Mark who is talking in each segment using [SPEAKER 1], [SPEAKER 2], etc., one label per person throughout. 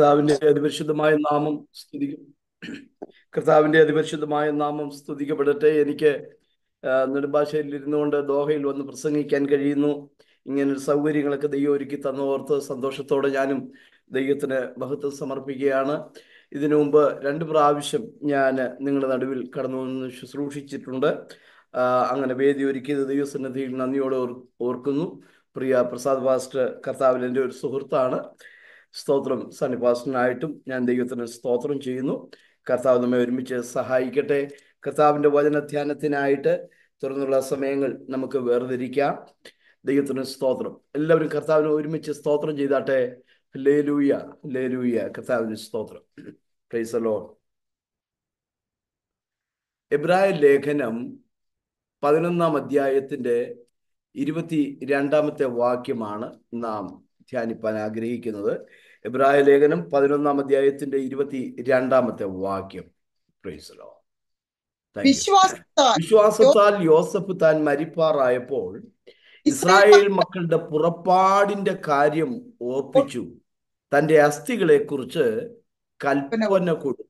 [SPEAKER 1] കർത്താവിന്റെ അതിപരിശുദ്ധമായ നാമം സ്തുതിക്കും കർത്താവിന്റെ അതിപരിശുദ്ധമായ നാമം സ്തുതിക്കപ്പെടട്ടെ എനിക്ക് ഇരുന്നു ഇരുന്നുകൊണ്ട് ദോഹയിൽ വന്ന് പ്രസംഗിക്കാൻ കഴിയുന്നു ഇങ്ങനൊരു സൗകര്യങ്ങളൊക്കെ ദൈവം ഒരുക്കി തന്നോർത്ത് സന്തോഷത്തോടെ ഞാനും ദൈവത്തിന് മഹത്വം സമർപ്പിക്കുകയാണ് ഇതിനു മുമ്പ് രണ്ട് പ്രാവശ്യം ഞാൻ നിങ്ങളുടെ നടുവിൽ കടന്നു വന്ന് ശുശ്രൂഷിച്ചിട്ടുണ്ട് അങ്ങനെ വേദി ഒരുക്കിയത് ദൈവസന്നിധിയിൽ നന്ദിയോടെ ഓർക്കുന്നു പ്രിയ പ്രസാദ് പാസ്റ്റർ കർത്താവിൽ എൻ്റെ ഒരു സുഹൃത്താണ് സ്തോത്രം സന്നിപാസനായിട്ടും ഞാൻ ദൈവത്തിന് സ്തോത്രം ചെയ്യുന്നു കർത്താവ് നമ്മെ ഒരുമിച്ച് സഹായിക്കട്ടെ കർത്താവിൻ്റെ വചനധ്യാനത്തിനായിട്ട് തുറന്നുള്ള സമയങ്ങൾ നമുക്ക് വേർതിരിക്കാം ദൈവത്തിന് സ്തോത്രം എല്ലാവരും കർത്താവിനെ ഒരുമിച്ച് സ്തോത്രം ചെയ്താട്ടെ ലേലൂയ ലേലൂയ കർത്താവിന് സ്തോത്രം പ്രൈസലോ എബ്രായ ലേഖനം പതിനൊന്നാം അധ്യായത്തിൻ്റെ ഇരുപത്തി രണ്ടാമത്തെ വാക്യമാണ് നാം ധ്യാനിപ്പാൻ ആഗ്രഹിക്കുന്നത് എബ്രായ ലേഖനം പതിനൊന്നാം അധ്യായത്തിന്റെ ഇരുപത്തി രണ്ടാമത്തെ വാക്യം പ്രൈസലോ വിശ്വാസത്താൽ യോസഫ് താൻ മരിപ്പാറായപ്പോൾ ഇസ്രായേൽ മക്കളുടെ പുറപ്പാടിന്റെ കാര്യം ഓർപ്പിച്ചു തന്റെ അസ്ഥികളെ കുറിച്ച് കൽപ്പന കൊടുത്തു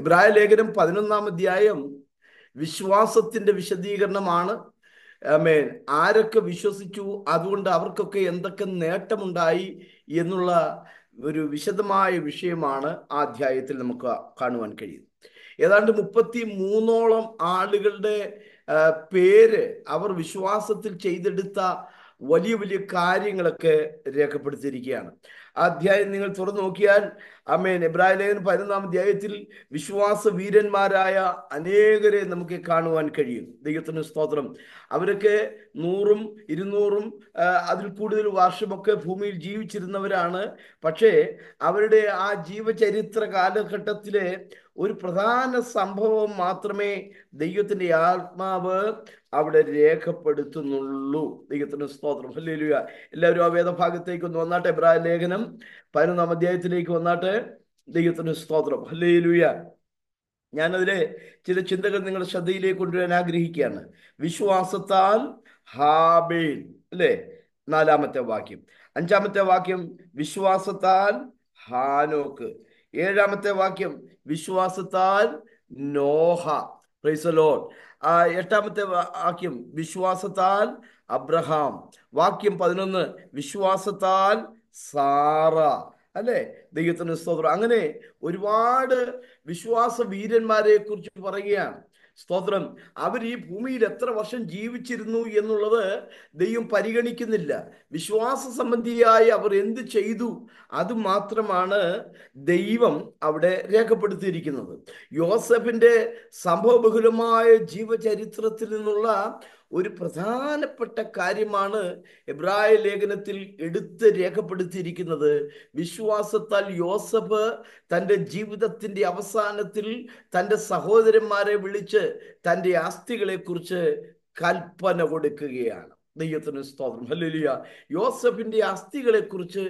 [SPEAKER 1] ഇബ്രാഹിം ലേഖനം പതിനൊന്നാം അധ്യായം വിശ്വാസത്തിന്റെ വിശദീകരണമാണ് ആരൊക്കെ വിശ്വസിച്ചു അതുകൊണ്ട് അവർക്കൊക്കെ എന്തൊക്കെ നേട്ടമുണ്ടായി എന്നുള്ള ഒരു വിശദമായ വിഷയമാണ് ആ അധ്യായത്തിൽ നമുക്ക് കാണുവാൻ കഴിയും ഏതാണ്ട് മുപ്പത്തി മൂന്നോളം ആളുകളുടെ പേര് അവർ വിശ്വാസത്തിൽ ചെയ്തെടുത്ത വലിയ വലിയ കാര്യങ്ങളൊക്കെ രേഖപ്പെടുത്തിയിരിക്കുകയാണ് ആ അധ്യായം നിങ്ങൾ തുറന്നു നോക്കിയാൽ അമ്മേൻ എബ്രാഹിം ലേഖൻ പതിനൊന്നാം അധ്യായത്തിൽ വിശ്വാസ വീരന്മാരായ അനേകരെ നമുക്ക് കാണുവാൻ കഴിയും ദൈവത്തിന് സ്തോത്രം അവരൊക്കെ നൂറും ഇരുന്നൂറും അതിൽ കൂടുതൽ വർഷമൊക്കെ ഭൂമിയിൽ ജീവിച്ചിരുന്നവരാണ് പക്ഷേ അവരുടെ ആ ജീവചരിത്ര കാലഘട്ടത്തിലെ ഒരു പ്രധാന സംഭവം മാത്രമേ ദൈവത്തിന്റെ ആത്മാവ് അവിടെ രേഖപ്പെടുത്തുന്നുള്ളൂ ദൈവത്തിന്റെ സ്തോത്രം ഹല്ലേലൂയ എല്ലാവരും ആ വേദഭാഗത്തേക്ക് ഒന്ന് വന്നാട്ടെ എബ്രായ ലേഖനം പതിനൊന്നാം അധ്യായത്തിലേക്ക് വന്നാട്ടെ ദൈവത്തിന്റെ സ്തോത്രം ഹല്ലേലൂയ ഞാനതിലെ ചില ചിന്തകൾ നിങ്ങളുടെ ശ്രദ്ധയിലേക്ക് കൊണ്ടുവരാൻ ആഗ്രഹിക്കുകയാണ് വിശ്വാസത്താൽ ഹാബേൽ അല്ലേ നാലാമത്തെ വാക്യം അഞ്ചാമത്തെ വാക്യം വിശ്വാസത്താൽ ഹാനോക്ക് ഏഴാമത്തെ വാക്യം വിശ്വാസത്താൽ നോഹ പ്രൈസലോൺ എട്ടാമത്തെ വാക്യം വിശ്വാസത്താൽ അബ്രഹാം വാക്യം പതിനൊന്ന് വിശ്വാസത്താൽ സാറ അല്ലേ ദൈവത്തിന് സ്തോത്രം അങ്ങനെ ഒരുപാട് വിശ്വാസ വീരന്മാരെ കുറിച്ച് പറയുകയാണ് സ്തോത്രം അവർ ഈ ഭൂമിയിൽ എത്ര വർഷം ജീവിച്ചിരുന്നു എന്നുള്ളത് ദൈവം പരിഗണിക്കുന്നില്ല വിശ്വാസ സംബന്ധിയായി അവർ എന്ത് ചെയ്തു അത് മാത്രമാണ് ദൈവം അവിടെ രേഖപ്പെടുത്തിയിരിക്കുന്നത് യോസഫിൻ്റെ സംഭവബഹുലമായ ജീവചരിത്രത്തിൽ നിന്നുള്ള ഒരു പ്രധാനപ്പെട്ട കാര്യമാണ് എബ്രായ ലേഖനത്തിൽ എടുത്ത് രേഖപ്പെടുത്തിയിരിക്കുന്നത് വിശ്വാസത്താൽ യോസഫ് തൻ്റെ ജീവിതത്തിൻ്റെ അവസാനത്തിൽ തൻ്റെ സഹോദരന്മാരെ വിളിച്ച് തൻ്റെ ആസ്തികളെക്കുറിച്ച് കൽപ്പന കൊടുക്കുകയാണ് ദൈവത്തിന് സ്തോത്രം ഹല്ലുലിയ യോസഫിൻ്റെ അസ്ഥികളെക്കുറിച്ച്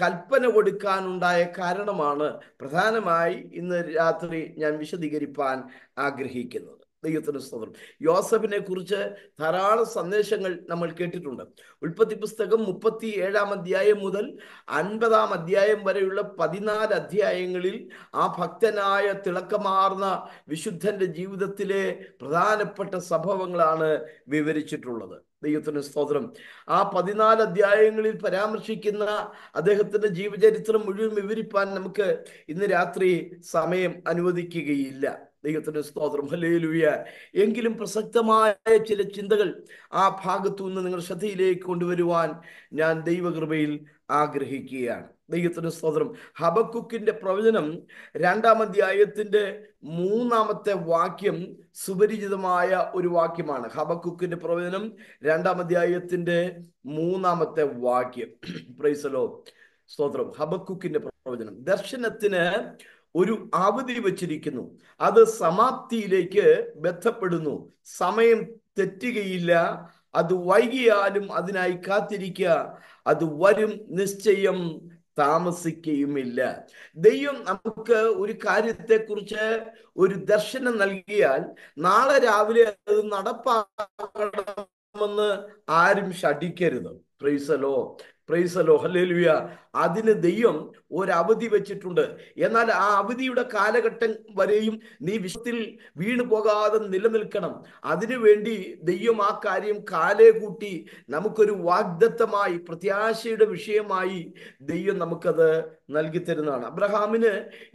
[SPEAKER 1] കൽപ്പന കൊടുക്കാനുണ്ടായ കാരണമാണ് പ്രധാനമായി ഇന്ന് രാത്രി ഞാൻ വിശദീകരിപ്പാൻ ആഗ്രഹിക്കുന്നത് ദൈവത്തിന് സ്തോത്രം യോസഫിനെ കുറിച്ച് ധാരാളം സന്ദേശങ്ങൾ നമ്മൾ കേട്ടിട്ടുണ്ട് ഉൽപ്പത്തി പുസ്തകം മുപ്പത്തി ഏഴാം അധ്യായം മുതൽ അൻപതാം അധ്യായം വരെയുള്ള പതിനാല് അധ്യായങ്ങളിൽ ആ ഭക്തനായ തിളക്കമാർന്ന വിശുദ്ധന്റെ ജീവിതത്തിലെ പ്രധാനപ്പെട്ട സംഭവങ്ങളാണ് വിവരിച്ചിട്ടുള്ളത് ദൈവത്തിന് സ്തോത്രം ആ പതിനാല് അധ്യായങ്ങളിൽ പരാമർശിക്കുന്ന അദ്ദേഹത്തിന്റെ ജീവചരിത്രം മുഴുവൻ വിവരിപ്പാൻ നമുക്ക് ഇന്ന് രാത്രി സമയം അനുവദിക്കുകയില്ല ദൈവത്തിന്റെ സ്തോത്രം ഹലേലുയ എങ്കിലും പ്രസക്തമായ ചില ചിന്തകൾ ആ ഭാഗത്തു നിന്ന് നിങ്ങൾ ശ്രദ്ധയിലേക്ക് കൊണ്ടുവരുവാൻ ഞാൻ ദൈവകൃപയിൽ ആഗ്രഹിക്കുകയാണ് ദൈവത്തിന്റെ സ്തോത്രം ഹബക്കുക്കിന്റെ പ്രവചനം രണ്ടാം അധ്യായത്തിന്റെ മൂന്നാമത്തെ വാക്യം സുപരിചിതമായ ഒരു വാക്യമാണ് ഹബക്കുക്കിന്റെ പ്രവചനം രണ്ടാം അധ്യായത്തിന്റെ മൂന്നാമത്തെ വാക്യം പ്രൈസലോ സ്തോത്രം ഹബക്കുക്കിന്റെ പ്രവചനം ദർശനത്തിന് ഒരു അവധി വച്ചിരിക്കുന്നു അത് സമാപ്തിയിലേക്ക് ബന്ധപ്പെടുന്നു സമയം തെറ്റുകയില്ല അത് വൈകിയാലും അതിനായി കാത്തിരിക്കുക അത് വരും നിശ്ചയം താമസിക്കുകയുമില്ല ദൈവം നമുക്ക് ഒരു കാര്യത്തെക്കുറിച്ച് ഒരു ദർശനം നൽകിയാൽ നാളെ രാവിലെ അത് നടപ്പാക്കണമെന്ന് ആരും ഷടിക്കരുത് പ്രൈസലോ പ്രൈസലോ ഹലേലുയ അതിന് ദൈവം ഒരവധി വെച്ചിട്ടുണ്ട് എന്നാൽ ആ അവധിയുടെ കാലഘട്ടം വരെയും നീ വിശ്വത്തിൽ വീണു പോകാതെ നിലനിൽക്കണം അതിനുവേണ്ടി ദൈവം ആ കാര്യം കാലേ കൂട്ടി നമുക്കൊരു വാഗ്ദത്തമായി പ്രത്യാശയുടെ വിഷയമായി ദൈവം നമുക്കത് നൽകി തരുന്നതാണ് അബ്രഹാമിന്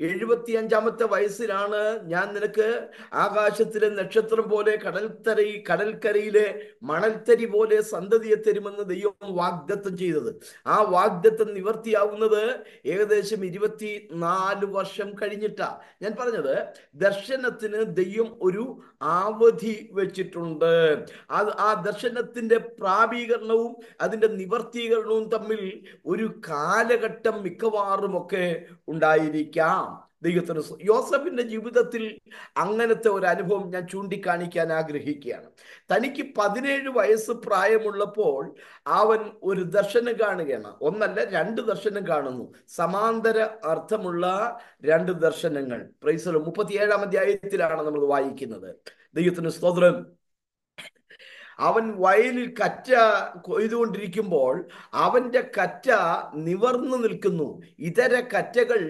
[SPEAKER 1] എഴുപത്തി അഞ്ചാമത്തെ വയസ്സിലാണ് ഞാൻ നിനക്ക് ആകാശത്തിലെ നക്ഷത്രം പോലെ കടൽത്തരയി കടൽക്കരയിലെ മണൽത്തരി പോലെ സന്തതിയെ തരുമെന്ന് ദൈവം വാഗ്ദത്തം ചെയ്തത് ആ വാഗ്ദത്തം നിവർത്തി പൂർത്തിയാവുന്നത് ഏകദേശം ഇരുപത്തി നാല് വർഷം കഴിഞ്ഞിട്ടാ ഞാൻ പറഞ്ഞത് ദർശനത്തിന് ദൈവം ഒരു അവധി വെച്ചിട്ടുണ്ട് അത് ആ ദർശനത്തിന്റെ പ്രാപീകരണവും അതിന്റെ നിവർത്തീകരണവും തമ്മിൽ ഒരു കാലഘട്ടം മിക്കവാറും ഒക്കെ ഉണ്ടായിരിക്കാം ദൈവത്തിന് യോസഫിന്റെ ജീവിതത്തിൽ അങ്ങനത്തെ ഒരു അനുഭവം ഞാൻ ചൂണ്ടിക്കാണിക്കാൻ ആഗ്രഹിക്കുകയാണ് തനിക്ക് പതിനേഴ് വയസ്സ് പ്രായമുള്ളപ്പോൾ അവൻ ഒരു ദർശനം കാണുകയാണ് ഒന്നല്ല രണ്ട് ദർശനം കാണുന്നു സമാന്തര അർത്ഥമുള്ള രണ്ട് ദർശനങ്ങൾ പ്രൈസലോ ഏഴാം അധ്യായത്തിലാണ് നമ്മൾ വായിക്കുന്നത് ദൈവത്തിന് സ്തോത്രം അവൻ വയലിൽ കറ്റ കൊയ്തുകൊണ്ടിരിക്കുമ്പോൾ അവൻ്റെ കറ്റ നിവർന്നു നിൽക്കുന്നു ഇതര കറ്റകൾ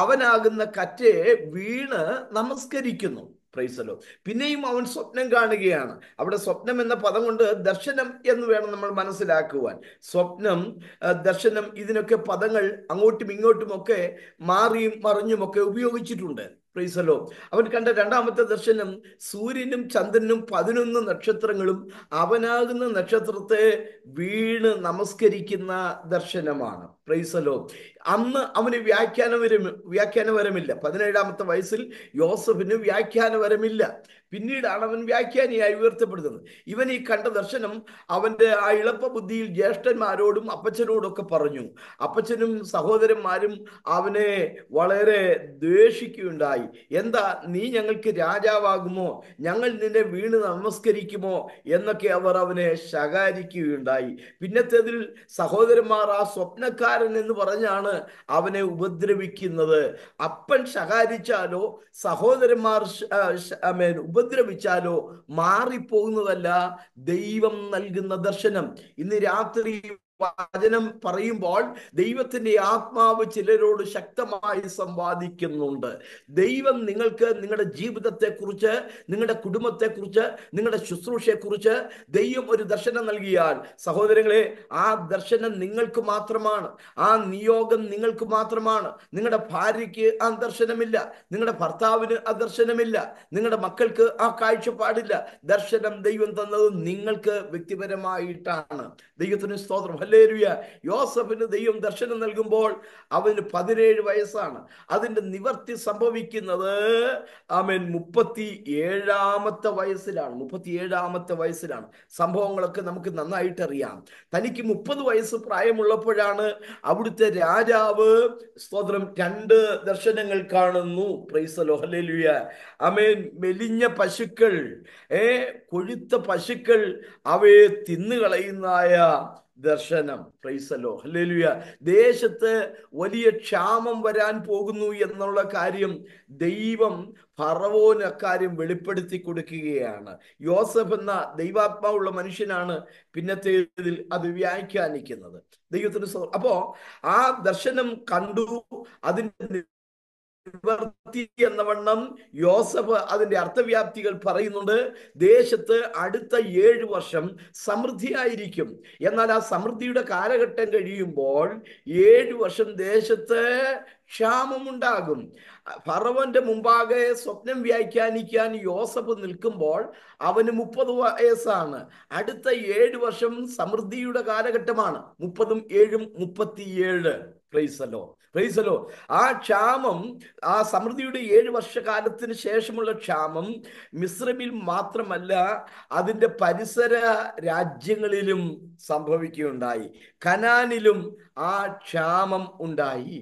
[SPEAKER 1] അവനാകുന്ന കറ്റയെ വീണ് നമസ്കരിക്കുന്നു പ്രൈസലോ പിന്നെയും അവൻ സ്വപ്നം കാണുകയാണ് അവിടെ സ്വപ്നം എന്ന പദം കൊണ്ട് ദർശനം എന്ന് വേണം നമ്മൾ മനസ്സിലാക്കുവാൻ സ്വപ്നം ദർശനം ഇതിനൊക്കെ പദങ്ങൾ അങ്ങോട്ടും ഇങ്ങോട്ടുമൊക്കെ മാറിയും മറിഞ്ഞുമൊക്കെ ഉപയോഗിച്ചിട്ടുണ്ട് പ്രീസലോ അവൻ കണ്ട രണ്ടാമത്തെ ദർശനം സൂര്യനും ചന്ദ്രനും പതിനൊന്ന് നക്ഷത്രങ്ങളും അവനാകുന്ന നക്ഷത്രത്തെ വീണ് നമസ്കരിക്കുന്ന ദർശനമാണ് പ്രൈസലോ അന്ന് അവന് വ്യാഖ്യാനവരം വ്യാഖ്യാനവരമില്ല പതിനേഴാമത്തെ വയസ്സിൽ യോസഫിന് വ്യാഖ്യാനവരമില്ല പിന്നീടാണ് അവൻ വ്യാഖ്യാനിയായി ഉയർത്തപ്പെടുന്നത് ഇവൻ ഈ കണ്ട ദർശനം അവൻ്റെ ആ ഇളപ്പ ബുദ്ധിയിൽ ജ്യേഷ്ഠന്മാരോടും അപ്പച്ചനോടൊക്കെ പറഞ്ഞു അപ്പച്ചനും സഹോദരന്മാരും അവനെ വളരെ ദ്വേഷിക്കുകയുണ്ടായി എന്താ നീ ഞങ്ങൾക്ക് രാജാവാകുമോ ഞങ്ങൾ നിന്നെ വീണ് നമസ്കരിക്കുമോ എന്നൊക്കെ അവർ അവനെ ശകാരിക്കുകയുണ്ടായി പിന്നത്തേതിൽ സഹോദരന്മാർ ആ സ്വപ്നക്കാരൻ എന്ന് പറഞ്ഞാണ് അവനെ ഉപദ്രവിക്കുന്നത് അപ്പൻ ശകാരിച്ചാലോ സഹോദരന്മാർ ഉപ ഉപദ്രവിച്ചാലോ മാറിപ്പോകുന്നതല്ല ദൈവം നൽകുന്ന ദർശനം ഇന്ന് രാത്രി വചനം പറയുമ്പോൾ ദൈവത്തിന്റെ ആത്മാവ് ചിലരോട് ശക്തമായി സംവാദിക്കുന്നുണ്ട് ദൈവം നിങ്ങൾക്ക് നിങ്ങളുടെ ജീവിതത്തെ കുറിച്ച് നിങ്ങളുടെ കുടുംബത്തെ കുറിച്ച് നിങ്ങളുടെ ശുശ്രൂഷയെ കുറിച്ച് ദൈവം ഒരു ദർശനം നൽകിയാൽ സഹോദരങ്ങളെ ആ ദർശനം നിങ്ങൾക്ക് മാത്രമാണ് ആ നിയോഗം നിങ്ങൾക്ക് മാത്രമാണ് നിങ്ങളുടെ ഭാര്യയ്ക്ക് ആ ദർശനമില്ല നിങ്ങളുടെ ഭർത്താവിന് ആ ദർശനമില്ല നിങ്ങളുടെ മക്കൾക്ക് ആ കാഴ്ചപ്പാടില്ല ദർശനം ദൈവം തന്നത് നിങ്ങൾക്ക് വ്യക്തിപരമായിട്ടാണ് ദൈവത്തിന് സ്തോത്രം ഹല്ലേരുയ യോസഫിന് ദൈവം ദർശനം നൽകുമ്പോൾ അവന് പതിനേഴ് വയസ്സാണ് അതിൻ്റെ നിവർത്തി സംഭവിക്കുന്നത് അവൻ മുപ്പത്തി ഏഴാമത്തെ വയസ്സിലാണ് മുപ്പത്തി ഏഴാമത്തെ വയസ്സിലാണ് സംഭവങ്ങളൊക്കെ നമുക്ക് നന്നായിട്ട് അറിയാം തനിക്ക് മുപ്പത് വയസ്സ് പ്രായമുള്ളപ്പോഴാണ് അവിടുത്തെ രാജാവ് സ്തോത്രം രണ്ട് ദർശനങ്ങൾ കാണുന്നു പ്രൈസലോ അമേൻ മെലിഞ്ഞ പശുക്കൾ ഏ കൊഴുത്ത പശുക്കൾ അവയെ തിന്നുകളയുന്നതായ ദർശനം പ്രൈസലോ ഹല്ലേലുയ ദേശത്ത് വലിയ ക്ഷാമം വരാൻ പോകുന്നു എന്നുള്ള കാര്യം ദൈവം ഫറവോന് അക്കാര്യം വെളിപ്പെടുത്തി കൊടുക്കുകയാണ് യോസഫ് എന്ന ദൈവാത്മാവുള്ള മനുഷ്യനാണ് പിന്നത്തേതിൽ അത് വ്യാഖ്യാനിക്കുന്നത് ദൈവത്തിന് അപ്പോ ആ ദർശനം കണ്ടു അതിന്റെ നിവർത്തി എന്ന വണ്ണം യോസഫ് അതിന്റെ അർത്ഥവ്യാപ്തികൾ പറയുന്നുണ്ട് ദേശത്ത് അടുത്ത ഏഴ് വർഷം സമൃദ്ധിയായിരിക്കും എന്നാൽ ആ സമൃദ്ധിയുടെ കാലഘട്ടം കഴിയുമ്പോൾ ഏഴു വർഷം ദേശത്ത് ക്ഷാമമുണ്ടാകും ഫറവന്റെ മുമ്പാകെ സ്വപ്നം വ്യാഖ്യാനിക്കാൻ യോസഫ് നിൽക്കുമ്പോൾ അവന് മുപ്പത് വയസ്സാണ് അടുത്ത ഏഴു വർഷം സമൃദ്ധിയുടെ കാലഘട്ടമാണ് മുപ്പതും ഏഴും മുപ്പത്തിയേഴ് പ്രൈസലോ പ്രൈസലോ ആ ക്ഷാമം ആ സമൃദ്ധിയുടെ ഏഴ് വർഷകാലത്തിന് ശേഷമുള്ള ക്ഷാമം മിശ്രമിൽ മാത്രമല്ല അതിൻ്റെ പരിസര രാജ്യങ്ങളിലും സംഭവിക്കുകയുണ്ടായി കനാനിലും ആ ക്ഷാമം ഉണ്ടായി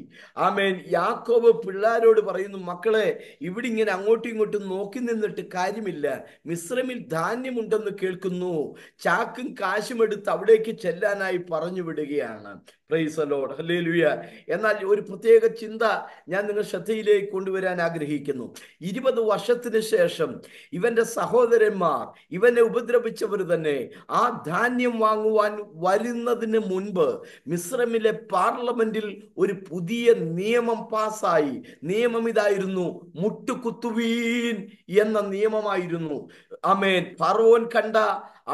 [SPEAKER 1] ആമേൻ യാക്കോബ് പിള്ളേരോട് പറയുന്നു മക്കളെ ഇവിടെ ഇങ്ങനെ അങ്ങോട്ടും ഇങ്ങോട്ടും നോക്കി നിന്നിട്ട് കാര്യമില്ല മിശ്രമിൽ ധാന്യമുണ്ടെന്ന് കേൾക്കുന്നു ചാക്കും കാശുമെടുത്ത് അവിടേക്ക് ചെല്ലാനായി പറഞ്ഞു വിടുകയാണ് പ്രൈസ് അലോഡ് ഹല്ലേ ലുയ എന്നാൽ ഒരു പ്രത്യേക ചിന്ത ഞാൻ നിങ്ങൾ ശ്രദ്ധയിലേക്ക് കൊണ്ടുവരാൻ ആഗ്രഹിക്കുന്നു ഇരുപത് വർഷത്തിന് ശേഷം ഇവന്റെ സഹോദരന്മാർ ഇവനെ ഉപദ്രവിച്ചവർ തന്നെ ആ ധാന്യം വാങ്ങുവാൻ വരുന്നതിന് മുൻപ് മിശ്രമിലെ പാർലമെന്റിൽ ഒരു പുതിയ നിയമം പാസ്സായി നിയമം ഇതായിരുന്നു മുട്ടുകുത്തുവീൻ എന്ന നിയമമായിരുന്നു അമേൻ ഫറോൻ കണ്ട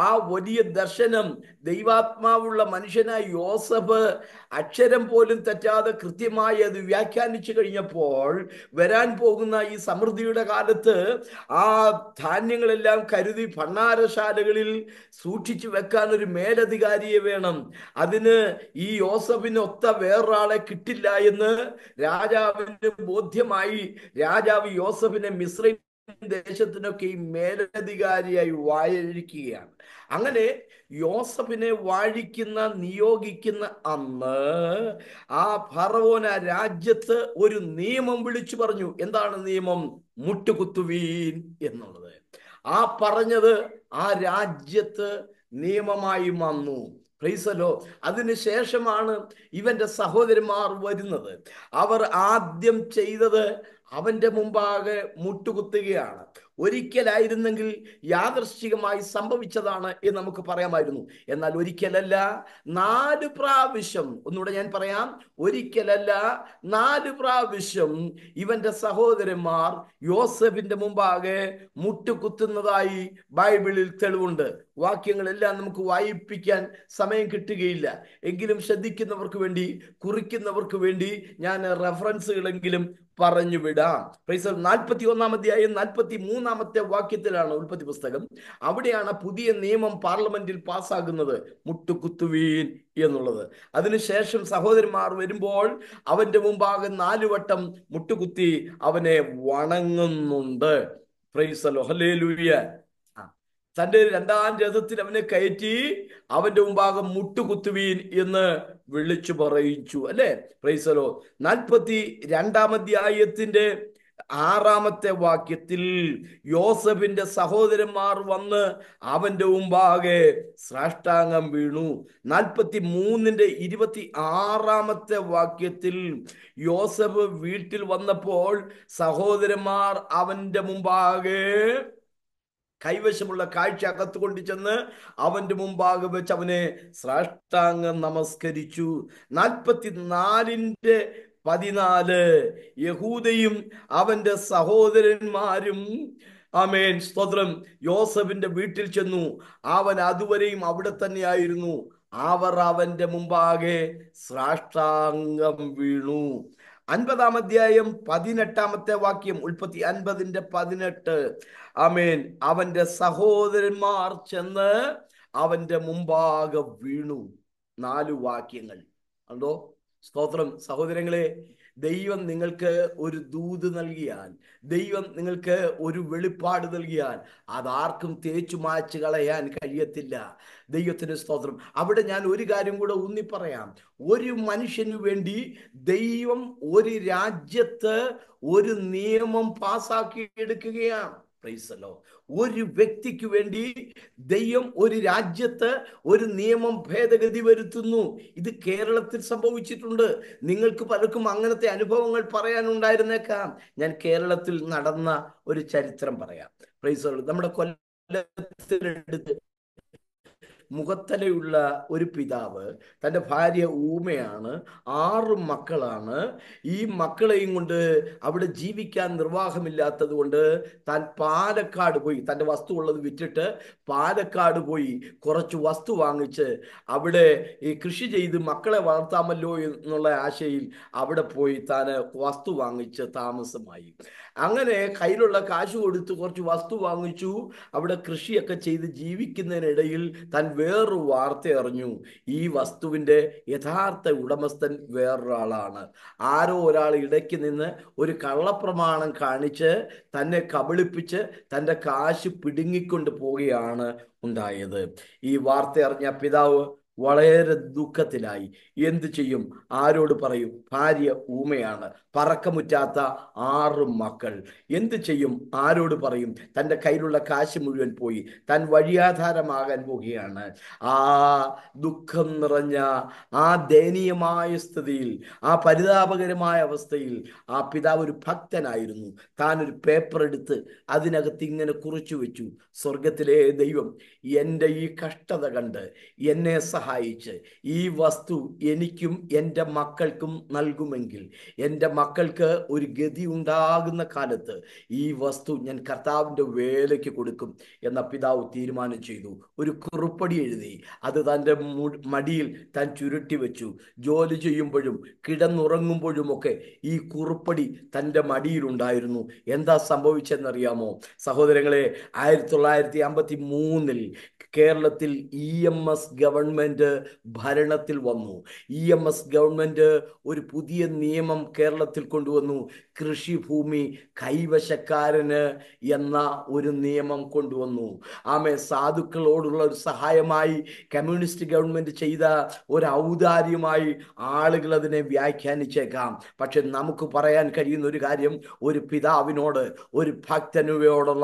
[SPEAKER 1] ആ വലിയ ദർശനം ദൈവാത്മാവുള്ള മനുഷ്യനായ യോസഫ് അക്ഷരം പോലും തെറ്റാതെ കൃത്യമായി അത് വ്യാഖ്യാനിച്ചു കഴിഞ്ഞപ്പോൾ വരാൻ പോകുന്ന ഈ സമൃദ്ധിയുടെ കാലത്ത് ആ ധാന്യങ്ങളെല്ലാം കരുതി ഭണ്ണാരശാലകളിൽ സൂക്ഷിച്ചു വെക്കാൻ ഒരു മേലധികാരിയെ വേണം അതിന് ഈ യോസഫിനൊത്ത വേറൊരാളെ കിട്ടില്ല എന്ന് രാജാവിന് ബോധ്യമായി രാജാവ് യോസഫിനെ മിശ്രം ദേശത്തിനൊക്കെ ഈ മേലധികാരിയായി വാഴിക്കുകയാണ് അങ്ങനെ യോസഫിനെ വാഴിക്കുന്ന നിയോഗിക്കുന്ന അന്ന് ആ ഫറവോൻ ആ രാജ്യത്ത് ഒരു നിയമം വിളിച്ചു പറഞ്ഞു എന്താണ് നിയമം മുട്ടുകുത്തുവീൻ എന്നുള്ളത് ആ പറഞ്ഞത് ആ രാജ്യത്ത് നിയമമായി വന്നു പ്രൈസലോ അതിനുശേഷമാണ് ഇവന്റെ സഹോദരന്മാർ വരുന്നത് അവർ ആദ്യം ചെയ്തത് അവന്റെ മുമ്പാകെ മുട്ടുകുത്തുകയാണ് ഒരിക്കലായിരുന്നെങ്കിൽ യാദൃശ്ചികമായി സംഭവിച്ചതാണ് എന്ന് നമുക്ക് പറയാമായിരുന്നു എന്നാൽ ഒരിക്കലല്ല നാല് പ്രാവശ്യം ഒന്നുകൂടെ ഞാൻ പറയാം ഒരിക്കലല്ല നാല് പ്രാവശ്യം ഇവന്റെ സഹോദരന്മാർ യോസഫിന്റെ മുമ്പാകെ മുട്ടുകുത്തുന്നതായി ബൈബിളിൽ തെളിവുണ്ട് വാക്യങ്ങളെല്ലാം നമുക്ക് വായിപ്പിക്കാൻ സമയം കിട്ടുകയില്ല എങ്കിലും ശ്രദ്ധിക്കുന്നവർക്ക് വേണ്ടി കുറിക്കുന്നവർക്ക് വേണ്ടി ഞാൻ റെഫറൻസുകളെങ്കിലും പറഞ്ഞു വിടാം പ്രൈസർ നാൽപ്പത്തി ഒന്നാമത്തെ അധ്യായം നാൽപ്പത്തി മൂന്നാമത്തെ വാക്യത്തിലാണ് ഉൽപ്പത്തി പുസ്തകം അവിടെയാണ് പുതിയ നിയമം പാർലമെന്റിൽ പാസ്സാകുന്നത് മുട്ടുകുത്തുവീൻ എന്നുള്ളത് അതിനുശേഷം സഹോദരന്മാർ വരുമ്പോൾ അവന്റെ മുമ്പാകെ നാലു വട്ടം മുട്ടുകുത്തി അവനെ വണങ്ങുന്നുണ്ട് പ്രൈസലോ ഹലേ തന്റെ രണ്ടാം രഥത്തിൽ അവനെ കയറ്റി അവന്റെ മുമ്പാകെ മുട്ടുകുത്തുവീൻ എന്ന് വിളിച്ചു പറയിച്ചു അല്ലെ പ്രൈസലോ നാൽപ്പത്തി രണ്ടാം അധ്യായത്തിന്റെ ആറാമത്തെ വാക്യത്തിൽ യോസഫിന്റെ സഹോദരന്മാർ വന്ന് അവന്റെ മുമ്പാകെ സാഷ്ടാംഗം വീണു നാൽപ്പത്തി മൂന്നിന്റെ ഇരുപത്തി ആറാമത്തെ വാക്യത്തിൽ യോസഫ് വീട്ടിൽ വന്നപ്പോൾ സഹോദരന്മാർ അവന്റെ മുമ്പാകെ കൈവശമുള്ള കാഴ്ച അകത്തു കൊണ്ടു ചെന്ന് അവന്റെ മുമ്പാകെ വെച്ച് അവനെ സ്രാഷ്ടാംഗം നമസ്കരിച്ചു നാൽപ്പത്തി നാലിൻ്റെ പതിനാല് യഹൂദയും അവന്റെ സഹോദരന്മാരും ആമേൻ സ്തോത്രം യോസഫിന്റെ വീട്ടിൽ ചെന്നു അവൻ അതുവരെയും അവിടെ തന്നെയായിരുന്നു അവർ അവന്റെ മുമ്പാകെ സ്രാഷ്ടാംഗം വീണു അൻപതാം അധ്യായം പതിനെട്ടാമത്തെ വാക്യം ഉൽപ്പത്തി അൻപതിന്റെ പതിനെട്ട് ആമേൻ അവന്റെ സഹോദരന്മാർ ചെന്ന് അവന്റെ മുമ്പാകെ വീണു നാലു വാക്യങ്ങൾ അതോ സ്തോത്രം സഹോദരങ്ങളെ ദൈവം നിങ്ങൾക്ക് ഒരു ദൂത് നൽകിയാൽ ദൈവം നിങ്ങൾക്ക് ഒരു വെളിപ്പാട് നൽകിയാൽ അതാർക്കും തേച്ചു മായ്ച്ചു കളയാൻ കഴിയത്തില്ല ദൈവത്തിന് സ്തോത്രം അവിടെ ഞാൻ ഒരു കാര്യം കൂടെ ഊന്നി പറയാം ഒരു മനുഷ്യന് വേണ്ടി ദൈവം ഒരു രാജ്യത്ത് ഒരു നിയമം പാസ്സാക്കി എടുക്കുകയാണ് ഒരു വ്യക്തിക്ക് വേണ്ടി ദൈവം ഒരു രാജ്യത്ത് ഒരു നിയമം ഭേദഗതി വരുത്തുന്നു ഇത് കേരളത്തിൽ സംഭവിച്ചിട്ടുണ്ട് നിങ്ങൾക്ക് പലർക്കും അങ്ങനത്തെ അനുഭവങ്ങൾ പറയാനുണ്ടായിരുന്നേക്കാം ഞാൻ കേരളത്തിൽ നടന്ന ഒരു ചരിത്രം പറയാം പ്രൈസലോ നമ്മുടെ കൊല്ലത്തിലെടുത്ത് മുഖത്തലയുള്ള ഒരു പിതാവ് തൻ്റെ ഭാര്യ ഊമയാണ് ആറ് മക്കളാണ് ഈ മക്കളെയും കൊണ്ട് അവിടെ ജീവിക്കാൻ നിർവാഹമില്ലാത്തത് കൊണ്ട് താൻ പാലക്കാട് പോയി തൻ്റെ വസ്തു ഉള്ളത് വിറ്റിട്ട് പാലക്കാട് പോയി കുറച്ച് വസ്തു വാങ്ങിച്ച് അവിടെ ഈ കൃഷി ചെയ്ത് മക്കളെ വളർത്താമല്ലോ എന്നുള്ള ആശയിൽ അവിടെ പോയി താൻ വസ്തു വാങ്ങിച്ച് താമസമായി അങ്ങനെ കയ്യിലുള്ള കാശ് കൊടുത്ത് കുറച്ച് വസ്തു വാങ്ങിച്ചു അവിടെ കൃഷിയൊക്കെ ചെയ്ത് ജീവിക്കുന്നതിനിടയിൽ താൻ വേറൊരു വാർത്ത അറിഞ്ഞു ഈ വസ്തുവിൻ്റെ യഥാർത്ഥ ഉടമസ്ഥൻ വേറൊരാളാണ് ആരോ ഒരാൾ ഇടയ്ക്ക് നിന്ന് ഒരു കള്ളപ്രമാണം കാണിച്ച് തന്നെ കബളിപ്പിച്ച് തൻ്റെ കാശ് പിടുങ്ങിക്കൊണ്ട് പോവുകയാണ് ഉണ്ടായത് ഈ വാർത്ത അറിഞ്ഞ പിതാവ് വളരെ ദുഃഖത്തിലായി എന്തു ചെയ്യും ആരോട് പറയും ഭാര്യ ഊമയാണ് പറക്കമുറ്റാത്ത ആറ് മക്കൾ എന്തു ചെയ്യും ആരോട് പറയും തൻ്റെ കയ്യിലുള്ള കാശ് മുഴുവൻ പോയി തൻ വഴിയാധാരമാകാൻ പോവുകയാണ് ആ ദുഃഖം നിറഞ്ഞ ആ ദയനീയമായ സ്ഥിതിയിൽ ആ പരിതാപകരമായ അവസ്ഥയിൽ ആ പിതാവ് ഒരു ഭക്തനായിരുന്നു താൻ ഒരു പേപ്പർ എടുത്ത് അതിനകത്ത് ഇങ്ങനെ കുറിച്ചു വെച്ചു സ്വർഗത്തിലെ ദൈവം എൻ്റെ ഈ കഷ്ടത കണ്ട് എന്നെ സഹ സഹായിച്ച് ഈ വസ്തു എനിക്കും എൻ്റെ മക്കൾക്കും നൽകുമെങ്കിൽ എൻ്റെ മക്കൾക്ക് ഒരു ഗതി ഉണ്ടാകുന്ന കാലത്ത് ഈ വസ്തു ഞാൻ കർത്താവിൻ്റെ വേലയ്ക്ക് കൊടുക്കും എന്ന പിതാവ് തീരുമാനം ചെയ്തു ഒരു കുറുപ്പടി എഴുതി അത് തൻ്റെ മടിയിൽ താൻ ചുരുട്ടി വെച്ചു ജോലി ചെയ്യുമ്പോഴും കിടന്നുറങ്ങുമ്പോഴും ഒക്കെ ഈ കുറുപ്പടി തൻ്റെ മടിയിലുണ്ടായിരുന്നു എന്താ സംഭവിച്ചെന്നറിയാമോ സഹോദരങ്ങളെ ആയിരത്തി തൊള്ളായിരത്തി അമ്പത്തി മൂന്നിൽ കേരളത്തിൽ E M S government government ഭരണത്തിൽ വന്നു E e M S government ഒരു പുതിയ നിയമം കേരളത്തിൽ കൊണ്ടുവന്നു കൃഷിഭൂമി കൈവശക്കാരന് എന്ന ഒരു നിയമം കൊണ്ടുവന്നു ആമെ സാധുക്കളോടുള്ള ഒരു സഹായമായി കമ്മ്യൂണിസ്റ്റ് ഗവൺമെന്റ് ചെയ്ത ഒരു ഔദാര്യമായി ആളുകൾ അതിനെ വ്യാഖ്യാനിച്ചേക്കാം പക്ഷെ നമുക്ക് പറയാൻ കഴിയുന്ന ഒരു കാര്യം ഒരു പിതാവിനോട് ഒരു ഭക്തനുവയോടുള്ള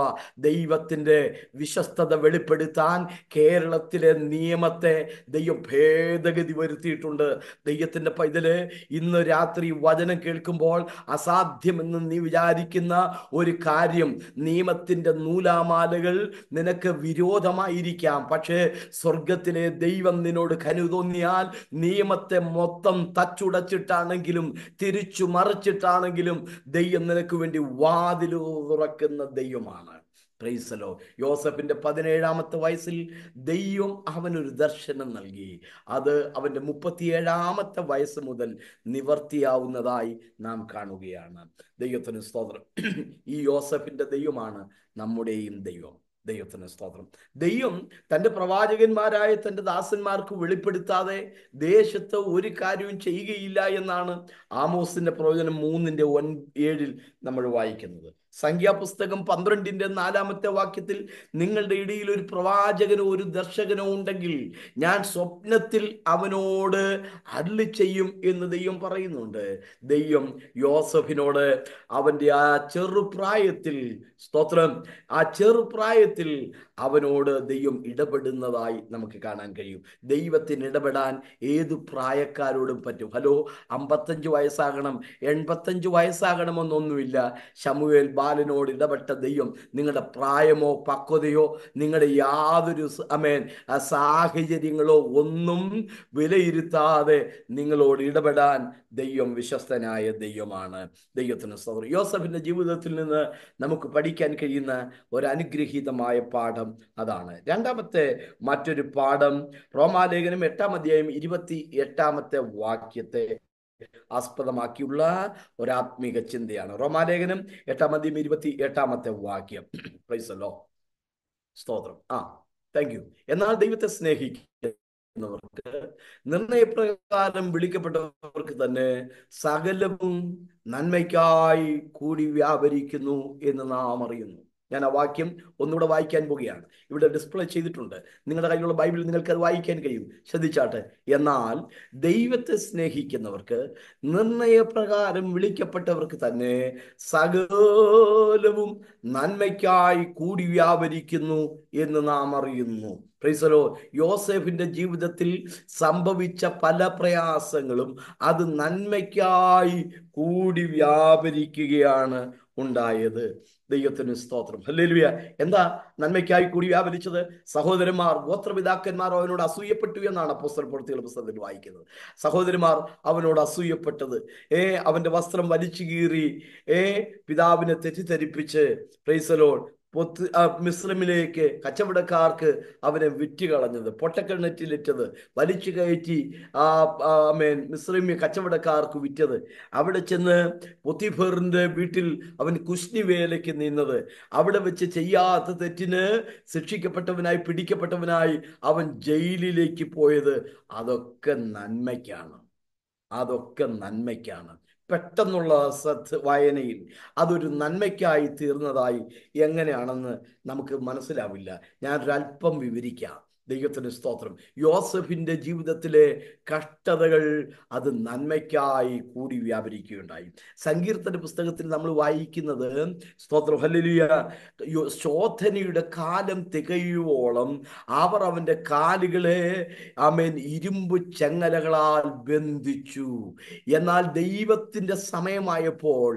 [SPEAKER 1] ദൈവത്തിൻ്റെ വിശ്വസ്തത വെളിപ്പെടുത്താൻ കേരളത്തിലെ നിയമത്തെ ദൈവം ഭേദഗതി വരുത്തിയിട്ടുണ്ട് ദൈവത്തിൻ്റെ പൈതല് ഇന്ന് രാത്രി വചനം കേൾക്കുമ്പോൾ അസാധ്യ സാധ്യമെന്ന് നീ വിചാരിക്കുന്ന ഒരു കാര്യം നിയമത്തിൻ്റെ നൂലാമാലകൾ നിനക്ക് വിരോധമായിരിക്കാം പക്ഷേ സ്വർഗത്തിലെ ദൈവം നിന്നോട് കനു തോന്നിയാൽ നിയമത്തെ മൊത്തം തച്ചുടച്ചിട്ടാണെങ്കിലും തിരിച്ചു മറിച്ചിട്ടാണെങ്കിലും ദൈവം നിനക്ക് വേണ്ടി വാതിലു തുറക്കുന്ന ദൈവമാണ് പ്രൈസലോ യോസഫിൻ്റെ പതിനേഴാമത്തെ വയസ്സിൽ ദൈവം അവനൊരു ദർശനം നൽകി അത് അവൻ്റെ മുപ്പത്തിയേഴാമത്തെ വയസ്സ് മുതൽ നിവർത്തിയാവുന്നതായി നാം കാണുകയാണ് ദൈവത്തിന് സ്തോത്രം ഈ യോസഫിൻ്റെ ദൈവമാണ് നമ്മുടെയും ദൈവം ദൈവത്തിന് സ്തോത്രം ദൈവം തൻ്റെ പ്രവാചകന്മാരായ തൻ്റെ ദാസന്മാർക്ക് വെളിപ്പെടുത്താതെ ദേശത്ത് ഒരു കാര്യവും ചെയ്യുകയില്ല എന്നാണ് ആമോസിൻ്റെ പ്രവചനം മൂന്നിൻ്റെ ഒൻ ഏഴിൽ നമ്മൾ വായിക്കുന്നത് സംഖ്യാപുസ്തകം പന്ത്രണ്ടിന്റെ നാലാമത്തെ വാക്യത്തിൽ നിങ്ങളുടെ ഇടയിൽ ഒരു പ്രവാചകനോ ഒരു ദർശകനോ ഉണ്ടെങ്കിൽ ഞാൻ സ്വപ്നത്തിൽ അവനോട് അരുളി ചെയ്യും എന്ന് ദൈവം പറയുന്നുണ്ട് ദൈവം യോസഫിനോട് അവന്റെ ആ ചെറുപ്രായത്തിൽ സ്തോത്രം ആ ചെറുപ്രായത്തിൽ അവനോട് ദൈവം ഇടപെടുന്നതായി നമുക്ക് കാണാൻ കഴിയും ദൈവത്തിന് ഇടപെടാൻ ഏത് പ്രായക്കാരോടും പറ്റും ഹലോ അമ്പത്തഞ്ച് വയസ്സാകണം എൺപത്തഞ്ച് വയസ്സാകണമെന്നൊന്നുമില്ല ശമുവേൽ ബാലനോട് ഇടപെട്ട ദൈവം നിങ്ങളുടെ പ്രായമോ പക്വതയോ നിങ്ങളുടെ യാതൊരു അമേൻ സാഹചര്യങ്ങളോ ഒന്നും വിലയിരുത്താതെ നിങ്ങളോട് ഇടപെടാൻ ദൈവം വിശ്വസ്തനായ ദൈവമാണ് ദൈവത്തിന് സൗർ യോസഫിൻ്റെ ജീവിതത്തിൽ നിന്ന് നമുക്ക് പഠിക്കാൻ കഴിയുന്ന ഒരു അനുഗ്രഹീതമായ പാഠം പാഠം അതാണ് രണ്ടാമത്തെ മറ്റൊരു പാഠം റോമാലേഖനം എട്ടാം അധ്യായം ഇരുപത്തി എട്ടാമത്തെ വാക്യത്തെ ആസ്പദമാക്കിയുള്ള ഒരാത്മീക ചിന്തയാണ് റോമാലേഖനം എട്ടാം അധ്യയം ഇരുപത്തി എട്ടാമത്തെ വാക്യം പ്രൈസല്ലോ സ്തോത്രം ആ താങ്ക് യു എന്നാൽ ദൈവത്തെ സ്നേഹിക്കുന്നവർക്ക് നിർണയപ്രകാരം വിളിക്കപ്പെട്ടവർക്ക് തന്നെ സകലവും നന്മയ്ക്കായി കൂടി വ്യാപരിക്കുന്നു എന്ന് നാം അറിയുന്നു ഞാൻ ആ വാക്യം ഒന്നുകൂടെ വായിക്കാൻ പോകുകയാണ് ഇവിടെ ഡിസ്പ്ലേ ചെയ്തിട്ടുണ്ട് നിങ്ങളുടെ കയ്യിലുള്ള ബൈബിളിൽ നിങ്ങൾക്ക് അത് വായിക്കാൻ കഴിയും ശ്രദ്ധിച്ചാട്ടെ എന്നാൽ ദൈവത്തെ സ്നേഹിക്കുന്നവർക്ക് നിർണയപ്രകാരം വിളിക്കപ്പെട്ടവർക്ക് തന്നെ സകലവും നന്മയ്ക്കായി കൂടി വ്യാപരിക്കുന്നു എന്ന് നാം അറിയുന്നു പ്രീസലോ യോസെഫിന്റെ ജീവിതത്തിൽ സംഭവിച്ച പല പ്രയാസങ്ങളും അത് നന്മയ്ക്കായി കൂടി വ്യാപരിക്കുകയാണ് ഉണ്ടായത് ദൈവത്തിന് സ്തോത്രം ഹല്ലേലുയ എന്താ നന്മയ്ക്കായി കൂടി വ്യാപരിച്ചത് സഹോദരന്മാർ ഗോത്രപിതാക്കന്മാർ അവനോട് അസൂയപ്പെട്ടു എന്നാണ് അപ്പോസ്റ്റൽ പ്രവൃത്തികൾ പുസ്തകത്തിൽ വായിക്കുന്നത് സഹോദരന്മാർ അവനോട് അസൂയപ്പെട്ടത് ഏ അവന്റെ വസ്ത്രം വലിച്ചു കീറി ഏ പിതാവിനെ തെറ്റിദ്ധരിപ്പിച്ച് പ്രൈസലോൺ പൊത്ത് മിസ്ലിമിലേക്ക് കച്ചവടക്കാർക്ക് അവനെ വിറ്റ് കളഞ്ഞത് പൊട്ടക്കിണറ്റിലിട്ടത് വലിച്ചു കയറ്റി ആ മേൻ മിസ്ലിം കച്ചവടക്കാർക്ക് വിറ്റത് അവിടെ ചെന്ന് പൊത്തിഫറിൻ്റെ വീട്ടിൽ അവൻ കുശ്നി വേലയ്ക്ക് നിന്നത് അവിടെ വെച്ച് ചെയ്യാത്ത തെറ്റിന് ശിക്ഷിക്കപ്പെട്ടവനായി പിടിക്കപ്പെട്ടവനായി അവൻ ജയിലിലേക്ക് പോയത് അതൊക്കെ നന്മയ്ക്കാണ് അതൊക്കെ നന്മയ്ക്കാണ് പെട്ടെന്നുള്ള ശ്രദ്ധ വായനയിൽ അതൊരു നന്മയ്ക്കായി തീർന്നതായി എങ്ങനെയാണെന്ന് നമുക്ക് മനസ്സിലാവില്ല ഞാനൊരല്പം വിവരിക്കാം ദൈവത്തിന് സ്തോത്രം യോസഫിൻ്റെ ജീവിതത്തിലെ കഷ്ടതകൾ അത് നന്മയ്ക്കായി കൂടി വ്യാപരിക്കുകയുണ്ടായി സങ്കീർത്തന പുസ്തകത്തിൽ നമ്മൾ വായിക്കുന്നത് സ്തോത്രം ഹല്ലിയ ശോധനയുടെ കാലം തികയുവോളം അവർ അവൻ്റെ കാലുകളെ ആമേൻ ഇരുമ്പ് ചങ്ങലകളാൽ ബന്ധിച്ചു എന്നാൽ ദൈവത്തിൻ്റെ സമയമായപ്പോൾ